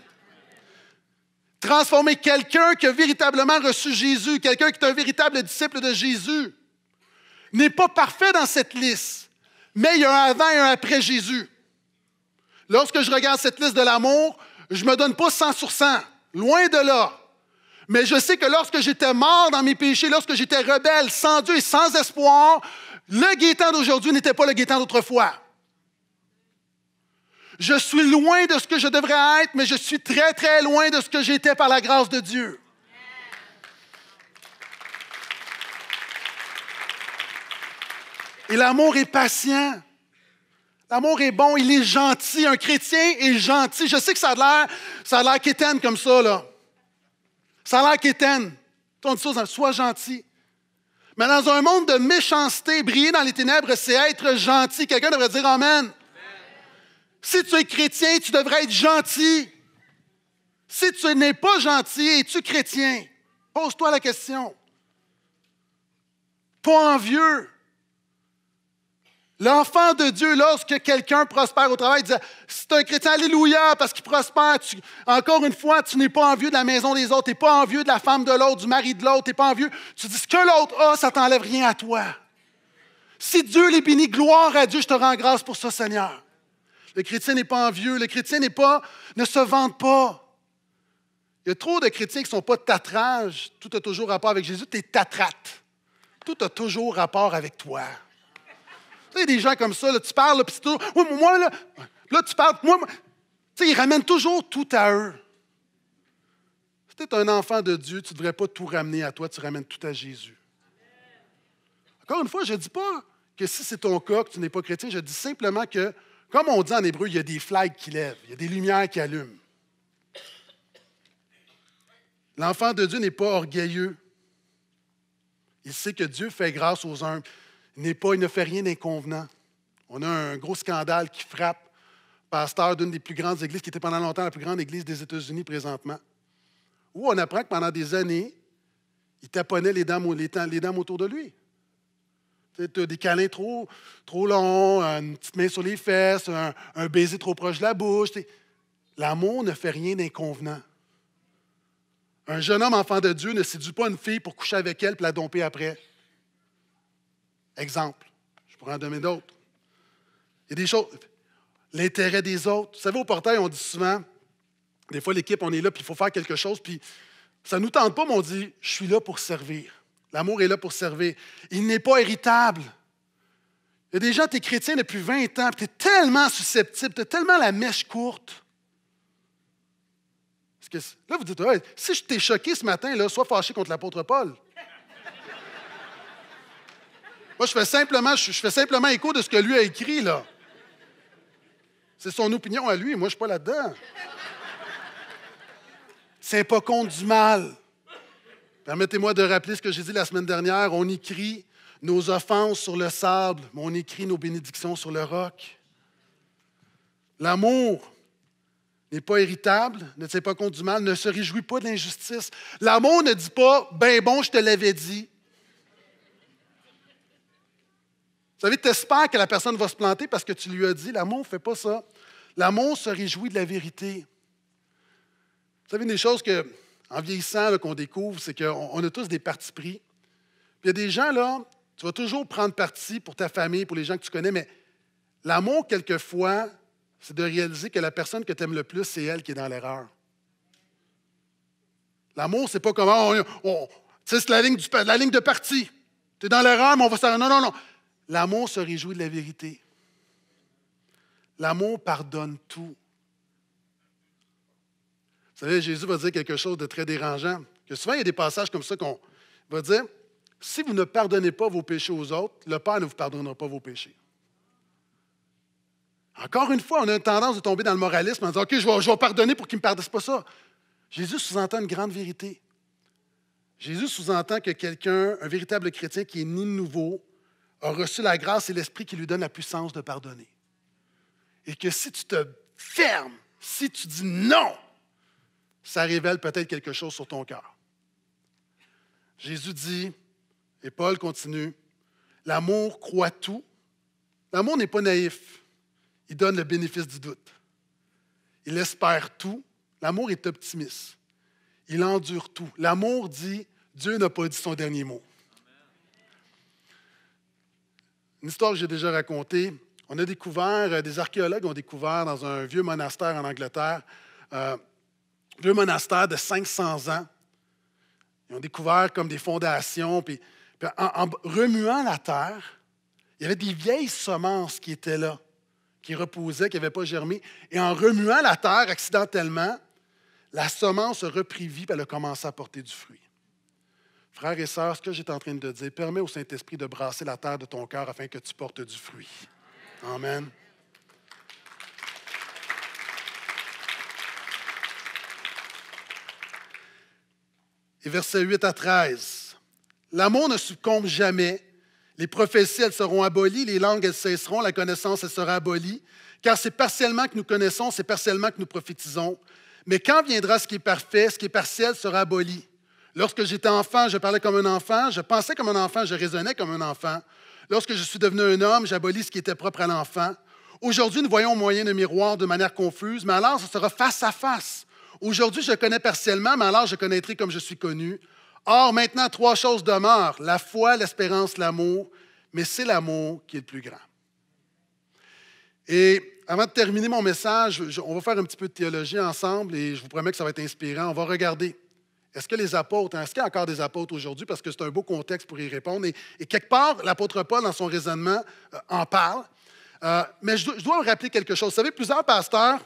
Transformer quelqu'un qui a véritablement reçu Jésus, quelqu'un qui est un véritable disciple de Jésus, n'est pas parfait dans cette liste, mais il y a un avant et un après Jésus. Lorsque je regarde cette liste de l'amour, je ne me donne pas 100 sur 100, loin de là. Mais je sais que lorsque j'étais mort dans mes péchés, lorsque j'étais rebelle, sans Dieu et sans espoir, le Gaétan d'aujourd'hui n'était pas le Gaétan d'autrefois. Je suis loin de ce que je devrais être, mais je suis très, très loin de ce que j'étais par la grâce de Dieu. Et l'amour est patient. L'amour est bon, il est gentil. Un chrétien est gentil. Je sais que ça a l'air, ça comme ça, là. Ça a l'air quétaine. On dit ça, sois gentil. Mais dans un monde de méchanceté, briller dans les ténèbres, c'est être gentil. Quelqu'un devrait dire Amen. Amen. Si tu es chrétien, tu devrais être gentil. Si tu n'es pas gentil, es-tu chrétien? Pose-toi la question. Pas envieux, L'enfant de Dieu, lorsque quelqu'un prospère au travail, dit C'est un chrétien, Alléluia, parce qu'il prospère. encore une fois, tu n'es pas envieux de la maison des autres, tu n'es pas envieux de la femme de l'autre, du mari de l'autre, tu n'es pas envieux. Tu dis Ce que l'autre a, ça t'enlève rien à toi. Si Dieu les bénit, gloire à Dieu, je te rends grâce pour ça, Seigneur. Le chrétien n'est pas envieux, le chrétien n'est pas, ne se vante pas. Il y a trop de chrétiens qui ne sont pas tatrages. Tout a toujours rapport avec Jésus. Tu es tatrate. Tout a toujours rapport avec toi. Tu sais, des gens comme ça, tu parles, là, puis c'est moi, là, là, tu parles, moi, moi. tu sais, ils ramènent toujours tout à eux. Si tu es un enfant de Dieu, tu ne devrais pas tout ramener à toi, tu ramènes tout à Jésus. Encore une fois, je ne dis pas que si c'est ton cas, que tu n'es pas chrétien, je dis simplement que, comme on dit en hébreu, il y a des flags qui lèvent, il y a des lumières qui allument. L'enfant de Dieu n'est pas orgueilleux. Il sait que Dieu fait grâce aux hommes n'est pas, il ne fait rien d'inconvenant. On a un gros scandale qui frappe pasteur d'une des plus grandes églises, qui était pendant longtemps la plus grande église des États-Unis présentement, où on apprend que pendant des années, il taponnait les dames, les dames autour de lui. as des câlins trop, trop longs, une petite main sur les fesses, un, un baiser trop proche de la bouche. L'amour ne fait rien d'inconvenant. Un jeune homme enfant de Dieu ne séduit pas une fille pour coucher avec elle et la domper après. Exemple, je pourrais en donner d'autres. Il y a des choses. L'intérêt des autres. Vous savez, au portail, on dit souvent, des fois, l'équipe, on est là, puis il faut faire quelque chose, puis ça ne nous tente pas, mais on dit, je suis là pour servir. L'amour est là pour servir. Il n'est pas irritable. Il y a des gens, tu es chrétien depuis 20 ans, tu es tellement susceptible, tu as tellement la mèche courte. Parce que, là, vous dites, si je t'ai choqué ce matin, là, sois fâché contre l'apôtre Paul je fais simplement, je, fais simplement écho de ce que lui a écrit, là. C'est son opinion à lui, moi, je ne suis pas là-dedans. C'est pas compte du mal. Permettez-moi de rappeler ce que j'ai dit la semaine dernière. On écrit nos offenses sur le sable, mais on écrit nos bénédictions sur le roc. L'amour n'est pas irritable, ne tient pas compte du mal, ne se réjouit pas de l'injustice. L'amour ne dit pas, ben bon, je te l'avais dit. Vous savez, tu espères que la personne va se planter parce que tu lui as dit, l'amour ne fait pas ça. L'amour se réjouit de la vérité. Vous savez, une des choses que, en vieillissant qu'on découvre, c'est qu'on a tous des partis pris. il y a des gens, là, tu vas toujours prendre parti pour ta famille, pour les gens que tu connais, mais l'amour, quelquefois, c'est de réaliser que la personne que tu aimes le plus, c'est elle qui est dans l'erreur. L'amour, c'est pas comme, ah, « tu c'est la ligne, la ligne de parti. Tu es dans l'erreur, mais on va s'arrêter. Non, non, non. L'amour se réjouit de la vérité. L'amour pardonne tout. Vous savez, Jésus va dire quelque chose de très dérangeant. Que souvent, il y a des passages comme ça qu'on va dire si vous ne pardonnez pas vos péchés aux autres, le Père ne vous pardonnera pas vos péchés. Encore une fois, on a une tendance de tomber dans le moralisme en disant OK, je vais, pardonner pour qu'il ne me pardonne pas ça. Jésus sous-entend une grande vérité. Jésus sous-entend que quelqu'un, un véritable chrétien qui est ni nouveau, a reçu la grâce et l'esprit qui lui donne la puissance de pardonner. Et que si tu te fermes, si tu dis non, ça révèle peut-être quelque chose sur ton cœur. Jésus dit, et Paul continue, l'amour croit tout. L'amour n'est pas naïf. Il donne le bénéfice du doute. Il espère tout. L'amour est optimiste. Il endure tout. L'amour dit, Dieu n'a pas dit son dernier mot. Une histoire que j'ai déjà racontée. On a découvert, euh, des archéologues ont découvert dans un vieux monastère en Angleterre, un euh, vieux monastère de 500 ans. Ils ont découvert comme des fondations, puis, en, remuant la terre, il y avait des vieilles semences qui étaient là, qui reposaient, qui n'avaient pas germé. Et en remuant la terre accidentellement, la semence reprit repris vie et elle a commencé à porter du fruit. Frères et sœurs, ce que j'étais en train de dire, permet au Saint-Esprit de brasser la terre de ton cœur afin que tu portes du fruit. Amen. Et versets 8 à 13. L'amour ne succombe jamais. Les prophéties, elles seront abolies, les langues, elles cesseront, la connaissance, elle sera abolie, car c'est partiellement que nous connaissons, c'est partiellement que nous prophétisons. Mais quand viendra ce qui est parfait, ce qui est partiel sera aboli. Lorsque j'étais enfant, je parlais comme un enfant, je pensais comme un enfant, je raisonnais comme un enfant. Lorsque je suis devenu un homme, j'abolis ce qui était propre à l'enfant. Aujourd'hui, nous voyons au moyen de miroir de manière confuse, mais alors ce sera face à face. Aujourd'hui, je connais partiellement, mais alors je connaîtrai comme je suis connu. Or, maintenant, trois choses demeurent, la foi, l'espérance, l'amour, mais c'est l'amour qui est le plus grand. Et avant de terminer mon message, on va faire un petit peu de théologie ensemble et je vous promets que ça va être inspirant. On va regarder est-ce que les apôtres, hein, est-ce qu'il y a encore des apôtres aujourd'hui? Parce que c'est un beau contexte pour y répondre. Et, quelque part, l'apôtre Paul, dans son raisonnement, euh, en parle. Euh, mais je, dois vous rappeler quelque chose. Vous savez, plusieurs pasteurs,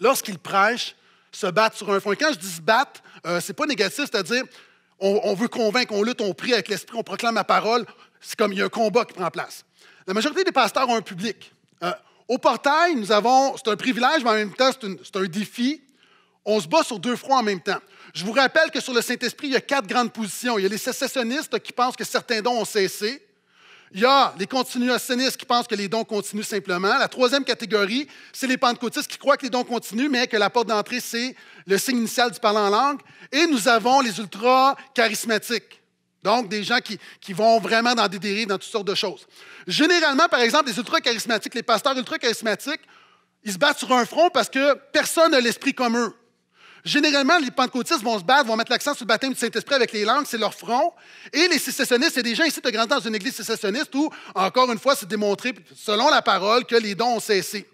lorsqu'ils prêchent, se battent sur un front. Et quand je dis se battre, euh, c'est pas négatif, c'est-à-dire on, veut convaincre, on lutte, on prie avec l'esprit, on proclame la parole. C'est comme il y a un combat qui prend place. La majorité des pasteurs ont un public. au portail, nous avons, c'est un privilège, mais en même temps, c'est un défi. On se bat sur deux fronts en même temps. Je vous rappelle que sur le Saint-Esprit, il y a quatre grandes positions. Il y a les sécessionnistes qui pensent que certains dons ont cessé. Il y a les continuationnistes qui pensent que les dons continuent simplement. La troisième catégorie, c'est les pentecôtistes qui croient que les dons continuent, mais que la porte d'entrée, c'est le signe initial du parlant en langue. Et nous avons les ultra-charismatiques. Donc, des gens qui, qui, vont vraiment dans des dérives, dans toutes sortes de choses. Généralement, par exemple, les ultra-charismatiques, les pasteurs ultra-charismatiques, ils se battent sur un front parce que personne n'a l'esprit comme eux. Généralement, les pentecôtistes vont se battre, vont mettre l'accent sur le baptême du Saint-Esprit avec les langues, c'est leur front. Et les sécessionnistes, c'est des gens ici de grandir dans une église sécessionniste où, encore une fois, c'est démontré, selon la parole, que les dons ont cessé.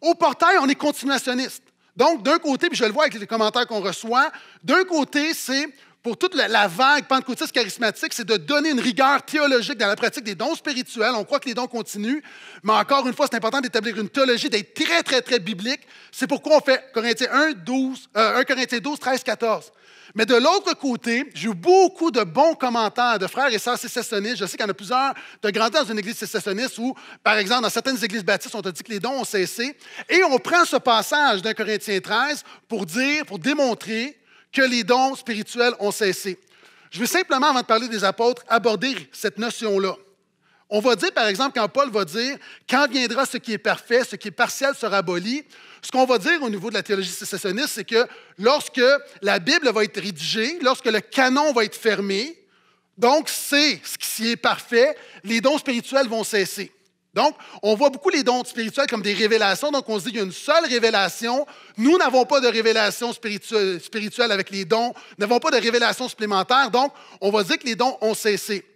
Au portail, on est continuationniste. Donc, d'un côté, puis je le vois avec les commentaires qu'on reçoit, d'un côté, c'est pour toute la, vague pentecôtiste charismatique, c'est de donner une rigueur théologique dans la pratique des dons spirituels. On croit que les dons continuent, mais encore une fois, c'est important d'établir une théologie, d'être très, très, très biblique. C'est pourquoi on fait Corinthiens 1, 12, 1 Corinthiens 12, 13, 14. Mais de l'autre côté, j'ai eu beaucoup de bons commentaires de frères et sœurs sécessionnistes. Je sais qu'il y en a plusieurs de grandi dans une église sécessionniste où, par exemple, dans certaines églises baptistes, on te dit que les dons ont cessé. Et on prend ce passage d'un Corinthiens 13 pour dire, pour démontrer que les dons spirituels ont cessé. Je veux simplement, avant de parler des apôtres, aborder cette notion-là. On va dire, par exemple, quand Paul va dire Quand viendra ce qui est parfait, ce qui est partiel sera aboli, ce qu'on va dire au niveau de la théologie sécessionniste, c'est que lorsque la Bible va être rédigée, lorsque le canon va être fermé, donc c'est ce qui est parfait, les dons spirituels vont cesser. Donc, on voit beaucoup les dons spirituels comme des révélations. Donc, on se dit qu'il y a une seule révélation. Nous n'avons pas de révélation spirituelle, avec les dons, n'avons pas de révélation supplémentaire. Donc, on va dire que les dons ont cessé.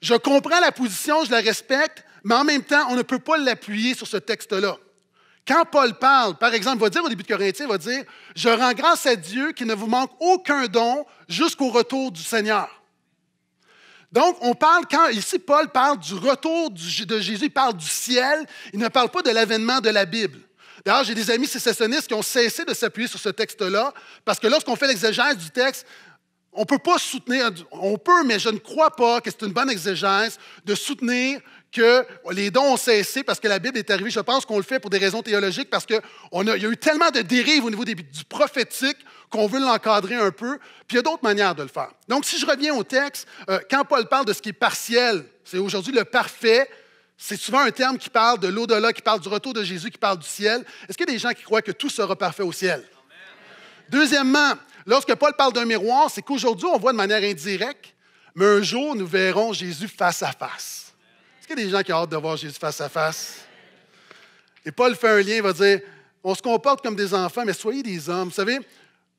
Je comprends la position, je la respecte, mais en même temps, on ne peut pas l'appuyer sur ce texte-là. Quand Paul parle, par exemple, il va dire au début de Corinthiens, il va dire, je rends grâce à Dieu qui ne vous manque aucun don jusqu'au retour du Seigneur. Donc, on parle, quand ici, Paul parle du retour de Jésus, il parle du ciel, il ne parle pas de l'avènement de la Bible. D'ailleurs, j'ai des amis sécessionnistes qui ont cessé de s'appuyer sur ce texte-là, parce que lorsqu'on fait l'exégèse du texte, on ne peut pas soutenir, on peut, mais je ne crois pas que c'est une bonne exégèse de soutenir que les dons ont cessé parce que la Bible est arrivée. Je pense qu'on le fait pour des raisons théologiques parce qu'il y a eu tellement de dérives au niveau du prophétique qu'on veut l'encadrer un peu. Puis il y a d'autres manières de le faire. Donc, si je reviens au texte, euh, quand Paul parle de ce qui est partiel, c'est aujourd'hui le parfait. C'est souvent un terme qui parle de l'au-delà, qui parle du retour de Jésus, qui parle du ciel. Est-ce qu'il y a des gens qui croient que tout sera parfait au ciel? Deuxièmement, lorsque Paul parle d'un miroir, c'est qu'aujourd'hui, on voit de manière indirecte, mais un jour, nous verrons Jésus face à face. Est-ce qu'il y a des gens qui ont hâte de voir Jésus face à face? Et Paul fait un lien, il va dire, on se comporte comme des enfants, mais soyez des hommes. Vous savez,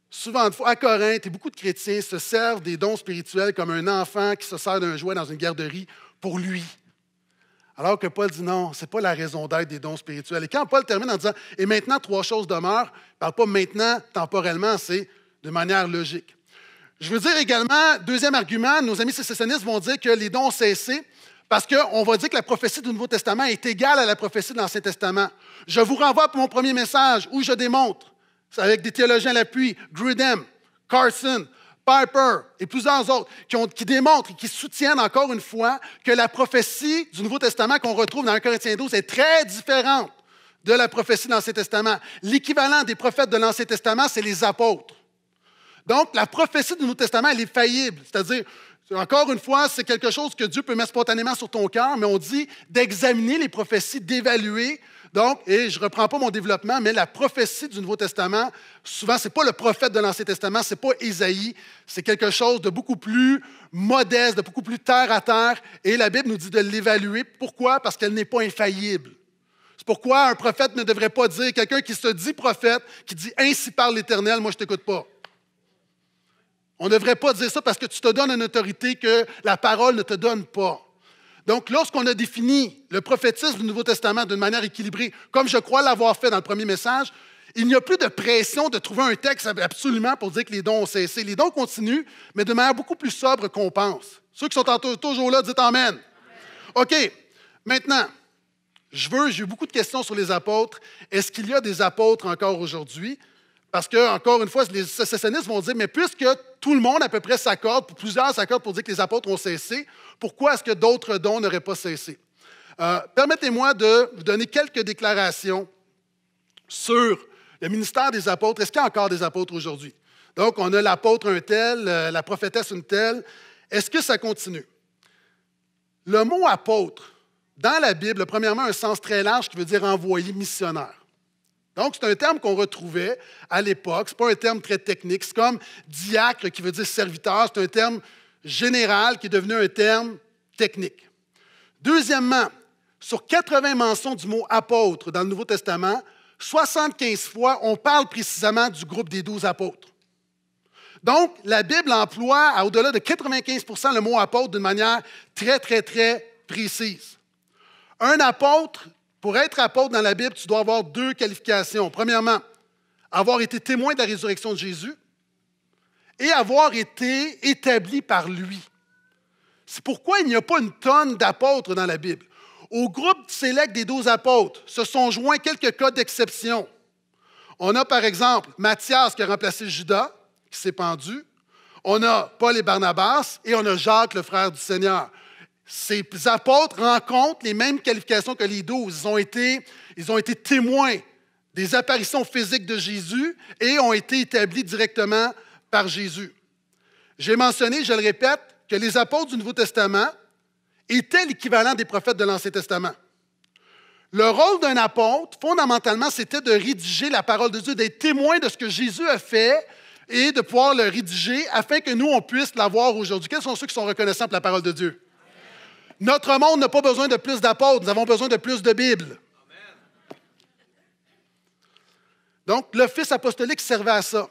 souvent, à Corinthe, beaucoup de chrétiens se servent des dons spirituels comme un enfant qui se sert d'un jouet dans une garderie pour lui. Alors que Paul dit non, ce n'est pas la raison d'être des dons spirituels. Et quand Paul termine en disant Et maintenant, trois choses demeurent, il ne parle pas maintenant temporellement, c'est de manière logique. Je veux dire également, deuxième argument, nos amis sécessionnistes vont dire que les dons cessés parce qu'on va dire que la prophétie du Nouveau Testament est égale à la prophétie de l'Ancien Testament. Je vous renvoie pour mon premier message où je démontre, avec des théologiens à l'appui, Grudem, Carson, Piper et plusieurs autres, qui, qui démontrent et qui soutiennent encore une fois que la prophétie du Nouveau Testament qu'on retrouve dans 1 Corinthiens 12 est très différente de la prophétie de l'Ancien Testament. L'équivalent des prophètes de l'Ancien Testament, c'est les apôtres. Donc, la prophétie du Nouveau Testament, elle est faillible. C'est-à-dire, encore une fois, c'est quelque chose que Dieu peut mettre spontanément sur ton cœur, mais on dit d'examiner les prophéties, d'évaluer. Donc, et je ne reprends pas mon développement, mais la prophétie du Nouveau Testament, souvent, ce n'est pas le prophète de l'Ancien Testament, ce n'est pas Isaïe, c'est quelque chose de beaucoup plus modeste, de beaucoup plus terre à terre. Et la Bible nous dit de l'évaluer. Pourquoi? Parce qu'elle n'est pas infaillible. C'est pourquoi un prophète ne devrait pas dire, quelqu'un qui se dit prophète, qui dit Ainsi parle l'Éternel, moi je ne t'écoute pas. On ne devrait pas dire ça parce que tu te donnes une autorité que la parole ne te donne pas. Donc, lorsqu'on a défini le prophétisme du Nouveau Testament d'une manière équilibrée, comme je crois l'avoir fait dans le premier message, il n'y a plus de pression de trouver un texte absolument pour dire que les dons ont cessé. Les dons continuent, mais de manière beaucoup plus sobre qu'on pense. Ceux qui sont toujours là, dites Amen. OK. Maintenant, je veux, j'ai eu beaucoup de questions sur les apôtres. Est-ce qu'il y a des apôtres encore aujourd'hui? Parce que, encore une fois, les sécessionnistes vont dire, mais puisque tout le monde à peu près s'accorde, plusieurs s'accordent pour dire que les apôtres ont cessé, pourquoi est-ce que d'autres dons n'auraient pas cessé? Euh, permettez-moi de vous donner quelques déclarations sur le ministère des apôtres. Est-ce qu'il y a encore des apôtres aujourd'hui? Donc, on a l'apôtre un tel, euh, la prophétesse une telle. Est-ce que ça continue? Le mot apôtre, dans la Bible, a premièrement un sens très large qui veut dire envoyé missionnaire. Donc, c'est un terme qu'on retrouvait à l'époque. Ce n'est pas un terme très technique. C'est comme diacre qui veut dire serviteur. C'est un terme général qui est devenu un terme technique. Deuxièmement, sur 80 mentions du mot apôtre dans le Nouveau Testament, 75 fois, on parle précisément du groupe des douze apôtres. Donc, la Bible emploie au-delà de 95 le mot apôtre d'une manière très, très, très précise. Un apôtre, pour être apôtre dans la Bible, tu dois avoir deux qualifications. Premièrement, avoir été témoin de la résurrection de Jésus et avoir été établi par lui. C'est pourquoi il n'y a pas une tonne d'apôtres dans la Bible. Au groupe sélect des douze apôtres se sont joints quelques cas d'exception. On a par exemple Matthias qui a remplacé Judas, qui s'est pendu. On a Paul et Barnabas et on a Jacques, le frère du Seigneur ces apôtres rencontrent les mêmes qualifications que les douze. Ils ont été, ils ont été témoins des apparitions physiques de Jésus et ont été établis directement par Jésus. J'ai mentionné, je le répète, que les apôtres du Nouveau Testament étaient l'équivalent des prophètes de l'Ancien Testament. Le rôle d'un apôtre, fondamentalement, c'était de rédiger la parole de Dieu, d'être témoin de ce que Jésus a fait et de pouvoir le rédiger afin que nous, on puisse l'avoir aujourd'hui. Quels sont ceux qui sont reconnaissants pour la parole de Dieu? Notre monde n'a pas besoin de plus d'apôtres, nous avons besoin de plus de Bibles. Donc, l'office apostolique servait à ça.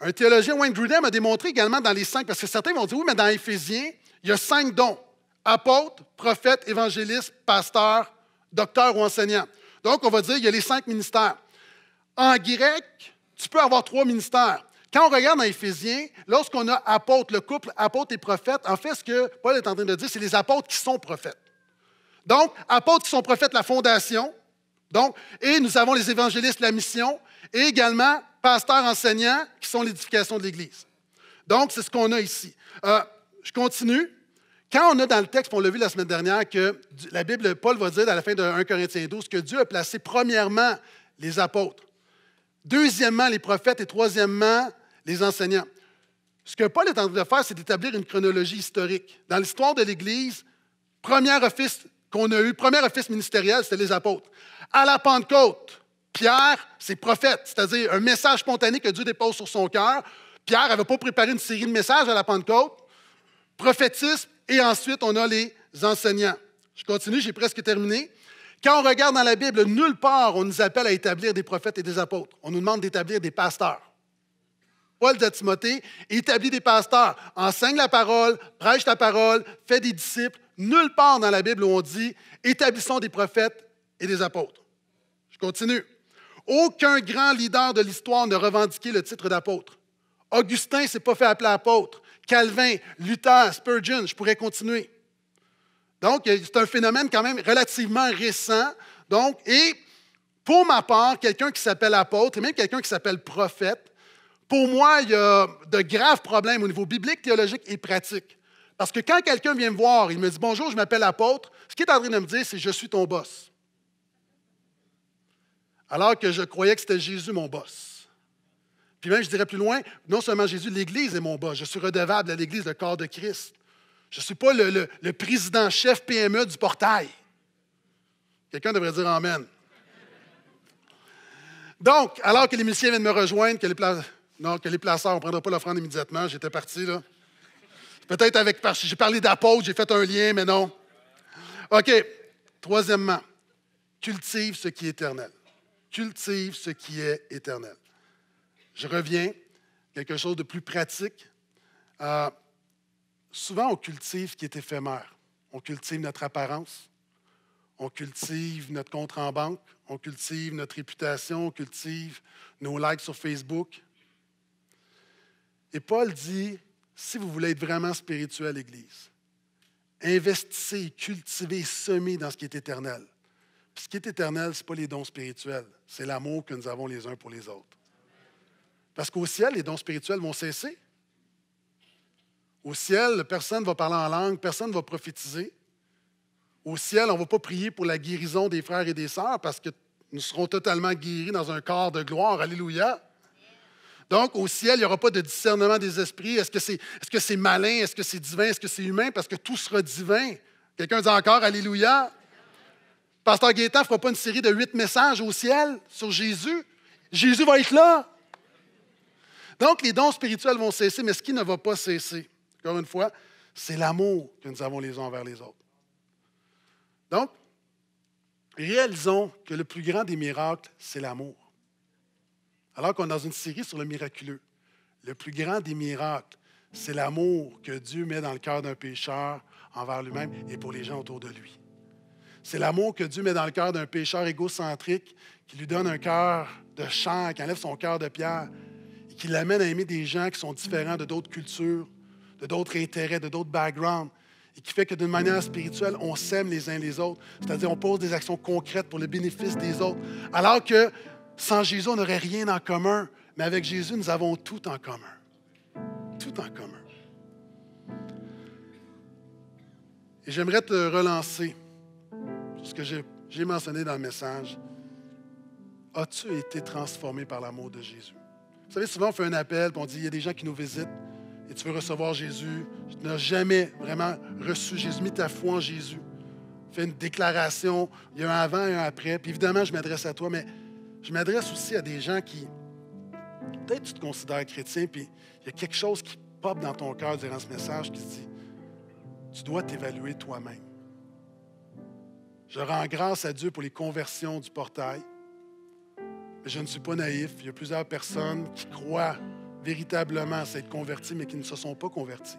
Un théologien, Wayne Grudem, a démontré également dans les cinq, parce que certains vont dire oui, mais dans Éphésiens, il y a cinq dons apôtre, prophète, évangéliste, pasteur, docteur ou enseignant. Donc, on va dire il y a les cinq ministères. En grec, tu peux avoir trois ministères. Quand on regarde dans Éphésiens, lorsqu'on a apôtres, le couple apôtres et prophètes, en fait, ce que Paul est en train de dire, c'est les apôtres qui sont prophètes. Donc, apôtres qui sont prophètes, la fondation. Donc, et nous avons les évangélistes, la mission, et également pasteurs, enseignants, qui sont l'édification de l'Église. Donc, c'est ce qu'on a ici. Euh, je continue. Quand on a dans le texte, on l'a vu la semaine dernière, que la Bible, Paul va dire à la fin de 1 Corinthiens 12 que Dieu a placé premièrement les apôtres, deuxièmement les prophètes et troisièmement les enseignants. Ce que Paul est en train de faire, c'est d'établir une chronologie historique. Dans l'histoire de l'Église, premier office qu'on a eu, premier office ministériel, c'était les apôtres. À la Pentecôte, Pierre, c'est prophète, c'est-à-dire un message spontané que Dieu dépose sur son cœur. Pierre n'avait pas préparé une série de messages à la Pentecôte. Prophétisme, et ensuite, on a les enseignants. Je continue, j'ai presque terminé. Quand on regarde dans la Bible, nulle part on nous appelle à établir des prophètes et des apôtres. On nous demande d'établir des pasteurs. Paul de Timothée, établis des pasteurs, enseigne la parole, prêche la parole, fait des disciples. Nulle part dans la Bible où on dit, établissons des prophètes et des apôtres. Je continue. Aucun grand leader de l'histoire ne revendiquait le titre d'apôtre. Augustin ne s'est pas fait appeler apôtre. Calvin, Luther, Spurgeon, je pourrais continuer. Donc, c'est un phénomène quand même relativement récent. Donc, et pour ma part, quelqu'un qui s'appelle apôtre et même quelqu'un qui s'appelle prophète, pour moi, il y a de graves problèmes au niveau biblique, théologique et pratique. Parce que quand quelqu'un vient me voir, il me dit Bonjour, je m'appelle apôtre, ce qu'il est en train de me dire, c'est Je suis ton boss. Alors que je croyais que c'était Jésus mon boss. Puis même, je dirais plus loin, non seulement Jésus, l'Église est mon boss. Je suis redevable à l'Église, le corps de Christ. Je ne suis pas le, président-chef PME du portail. Quelqu'un devrait dire Amen. Donc, alors que les missions viennent me rejoindre, que les plans. Non, que les placeurs, on ne prendra pas l'offrande immédiatement. J'étais parti, là. Peut-être avec. J'ai parlé d'apôtre, j'ai fait un lien, mais non. OK. Troisièmement, cultive ce qui est éternel. Cultive ce qui est éternel. Je reviens, quelque chose de plus pratique. Euh, souvent, on cultive ce qui est éphémère. On cultive notre apparence, on cultive notre compte en banque, on cultive notre réputation, on cultive nos likes sur Facebook, et Paul dit, si vous voulez être vraiment spirituel, Église, investissez, cultivez, semez dans ce qui est éternel. ce qui est éternel, ce n'est pas les dons spirituels, c'est l'amour que nous avons les uns pour les autres. Parce qu'au ciel, les dons spirituels vont cesser. Au ciel, personne ne va parler en langue, personne ne va prophétiser. Au ciel, on ne va pas prier pour la guérison des frères et des sœurs parce que nous serons totalement guéris dans un corps de gloire. Alléluia. Donc, au ciel, il n'y aura pas de discernement des esprits. Est-ce que c'est malin? Est-ce que c'est divin? Est-ce que c'est humain? Parce que tout sera divin. Quelqu'un dit encore Alléluia? Pasteur Gaétan ne fera pas une série de huit messages au ciel sur Jésus. Jésus va être là. Donc, les dons spirituels vont cesser, mais ce qui ne va pas cesser, encore une fois, c'est l'amour que nous avons les uns envers les autres. Donc, réalisons que le plus grand des miracles, c'est l'amour. Alors qu'on est dans une série sur le miraculeux. Le plus grand des miracles, c'est l'amour que Dieu met dans le cœur d'un pécheur envers lui-même et pour les gens autour de lui. C'est l'amour que Dieu met dans le cœur d'un pécheur égocentrique qui lui donne un cœur de chair, qui enlève son cœur de pierre et qui l'amène à aimer des gens qui sont différents de d'autres cultures, de d'autres intérêts, de d'autres backgrounds et qui fait que d'une manière spirituelle, on s'aime les uns les autres, c'est-à-dire on pose des actions concrètes pour le bénéfice des autres. Alors que sans Jésus, on n'aurait rien en commun, mais avec Jésus, nous avons tout en commun. Tout en commun. Et j'aimerais te relancer ce que j'ai mentionné dans le message. As-tu été transformé par l'amour de Jésus? Vous savez, souvent on fait un appel, puis on dit, il y a des gens qui nous visitent et tu veux recevoir Jésus. Tu n'as jamais vraiment reçu Jésus, mis ta foi en Jésus. Fais une déclaration, il y a un avant et un après. Puis évidemment, je m'adresse à toi, mais je m'adresse aussi à des gens qui, peut-être tu te considères chrétien, puis il y a quelque chose qui pop dans ton cœur durant ce message qui se dit, tu dois t'évaluer toi-même. Je rends grâce à Dieu pour les conversions du portail. Mais je ne suis pas naïf. Il y a plusieurs personnes qui croient véritablement à s'être converties, mais qui ne se sont pas converties.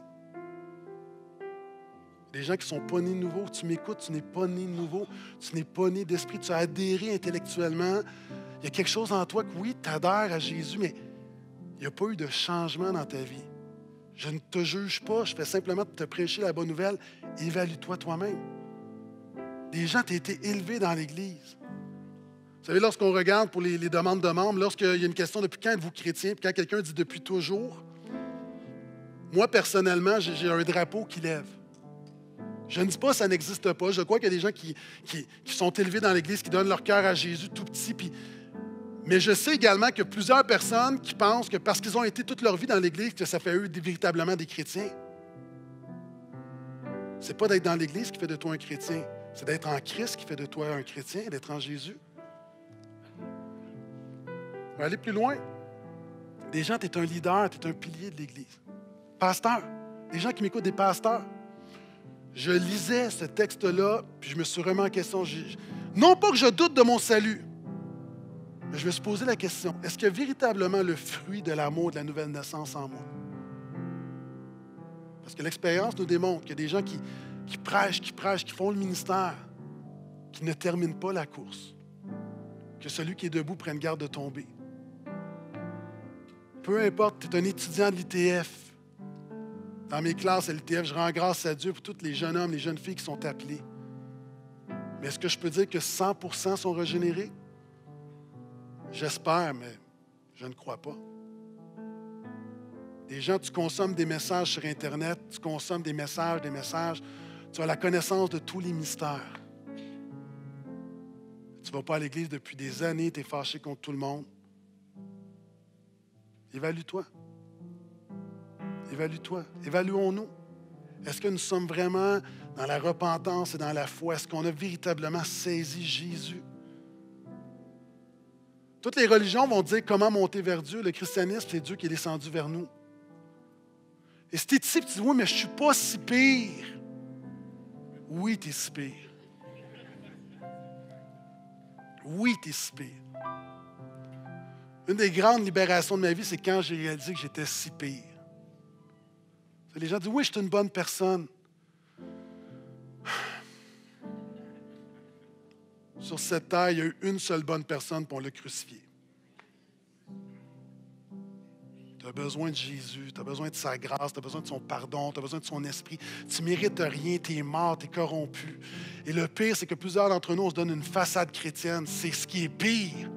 Des gens qui ne sont pas nés nouveau. Tu m'écoutes, tu n'es pas né de nouveau. Tu n'es pas né d'esprit. Tu as adhéré intellectuellement il y a quelque chose en toi que oui, tu adhères à Jésus, mais il n'y a pas eu de changement dans ta vie. Je ne te juge pas, je fais simplement te prêcher la bonne nouvelle. Évalue-toi toi-même. Des gens, tu as été élevé dans l'Église. Vous savez, lorsqu'on regarde pour les, demandes de membres, lorsqu'il y a une question depuis quand êtes-vous chrétien, puis quand quelqu'un dit depuis toujours, moi personnellement, j'ai un drapeau qui lève. Je ne dis pas que ça n'existe pas. Je crois qu'il y a des gens qui sont élevés dans l'Église, qui donnent leur cœur à Jésus tout petit, puis mais je sais également que plusieurs personnes qui pensent que parce qu'ils ont été toute leur vie dans l'Église, que ça fait eux véritablement des chrétiens. C'est pas d'être dans l'Église qui fait de toi un chrétien, c'est d'être en Christ qui fait de toi un chrétien, d'être en Jésus. On va aller plus loin. Des gens, tu es un leader, tu es un pilier de l'Église. Pasteur, des gens qui m'écoutent, des pasteurs. Je lisais ce texte-là, puis je me suis vraiment en question. Non pas que je doute de mon salut, je vais se poser la question, est-ce que véritablement le fruit de l'amour de la nouvelle naissance en moi? Parce que l'expérience nous démontre qu'il y a des gens qui, qui prêchent, qui prêchent, qui font le ministère, qui ne terminent pas la course. Que celui qui est debout prenne garde de tomber. Peu importe, tu es un étudiant de l'ITF. Dans mes classes à l'ITF, je rends grâce à Dieu pour tous les jeunes hommes, les jeunes filles qui sont appelés. Mais est-ce que je peux dire que 100 sont régénérés? J'espère, mais je ne crois pas. Des gens, tu consommes des messages sur Internet, tu consommes des messages, des messages. Tu as la connaissance de tous les mystères. Tu ne vas pas à l'Église depuis des années, tu es fâché contre tout le monde. Évalue-toi. Évalue-toi. Évaluons-nous. Est-ce que nous sommes vraiment dans la repentance et dans la foi? Est-ce qu'on a véritablement saisi Jésus? Toutes les religions vont dire comment monter vers Dieu. Le christianisme, c'est Dieu qui est descendu vers nous. Et si tu es ici, tu dis Oui, mais je ne suis pas si pire. Oui, tu es si pire. Oui, tu es si pire. Une des grandes libérations de ma vie, c'est quand j'ai réalisé que j'étais si pire. Les gens disent Oui, je suis une bonne personne. Sur cette terre, il y a eu une seule bonne personne, pour le crucifier. Tu as besoin de Jésus, tu as besoin de sa grâce, tu as besoin de son pardon, tu as besoin de son esprit. Tu ne mérites rien, tu es mort, tu es corrompu. Et le pire, c'est que plusieurs d'entre nous, se donnent une façade chrétienne. C'est ce qui est pire.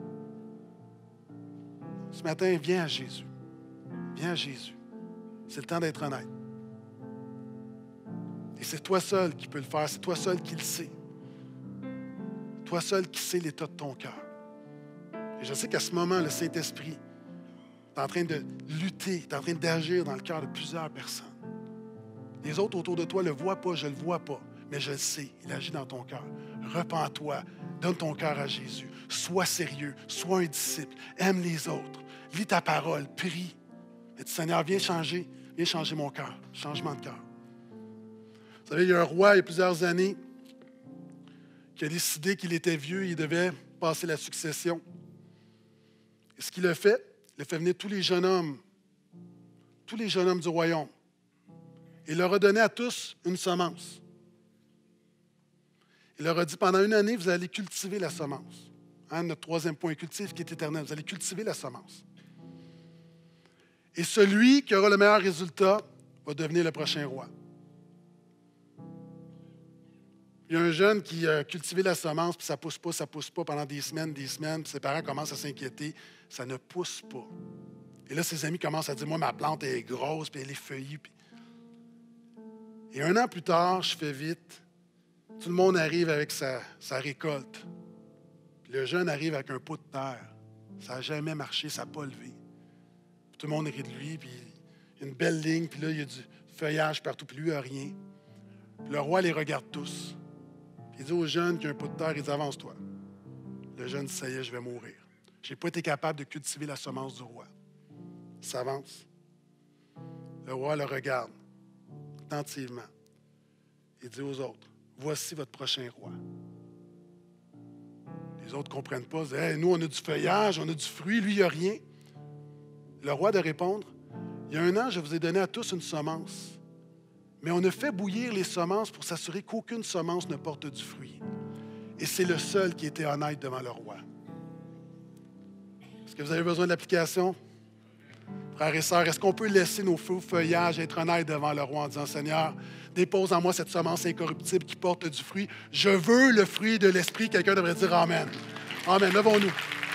Ce matin, viens à Jésus. Viens à Jésus. C'est le temps d'être honnête. Et c'est toi seul qui peux le faire, c'est toi seul qui le sais toi seul qui sais l'état de ton cœur. Et je sais qu'à ce moment, le Saint-Esprit est en train de lutter, est en train d'agir dans le cœur de plusieurs personnes. Les autres autour de toi ne le voient pas, je ne le vois pas, mais je le sais, il agit dans ton cœur. Repends-toi, donne ton cœur à Jésus. Sois sérieux, sois un disciple, aime les autres, lis ta parole, prie. Et dis, Seigneur, viens changer, viens changer mon cœur, changement de cœur. Vous savez, il y a un roi il y a plusieurs années qui a décidé qu'il était vieux et il devait passer la succession. Et ce qu'il a fait, il a fait venir tous les jeunes hommes, tous les jeunes hommes du royaume, et il leur a donné à tous une semence. Il leur a dit, pendant une année, vous allez cultiver la semence. Hein, notre troisième point cultif qui est éternel, vous allez cultiver la semence. Et celui qui aura le meilleur résultat va devenir le prochain roi. Il y a un jeune qui a cultivé la semence, puis ça ne pousse pas, ça ne pousse pas pendant des semaines, des semaines, puis ses parents commencent à s'inquiéter. Ça ne pousse pas. Et là, ses amis commencent à dire Moi, ma plante est grosse, puis elle est feuillie. Et un an plus tard, je fais vite. Tout le monde arrive avec sa, récolte. le jeune arrive avec un pot de terre. Ça n'a jamais marché, ça n'a pas levé. tout le monde rit de lui, puis il y a une belle ligne, puis là, il y a du feuillage partout, puis lui, rien. le roi les regarde tous. Il dit aux jeunes qui a un pot de terre, ils avancent toi. Le jeune dit, ça y est, je vais mourir. Je n'ai pas été capable de cultiver la semence du roi. Il s'avance. Le roi le regarde attentivement. Il dit aux autres, voici votre prochain roi. Les autres ne comprennent pas. Ils disent, nous, on a du feuillage, on a du fruit, lui, il n'y a rien. Le roi de répondre, il y a un an, je vous ai donné à tous une semence. Mais on a fait bouillir les semences pour s'assurer qu'aucune semence ne porte du fruit. Et c'est le seul qui était honnête devant le roi. Est-ce que vous avez besoin de l'application? Frères et sœurs, est-ce qu'on peut laisser nos faux feuillages être honnêtes devant le roi en disant Seigneur, dépose en moi cette semence incorruptible qui porte du fruit. Je veux le fruit de l'esprit. Quelqu'un devrait dire Amen. Amen. Levons-nous.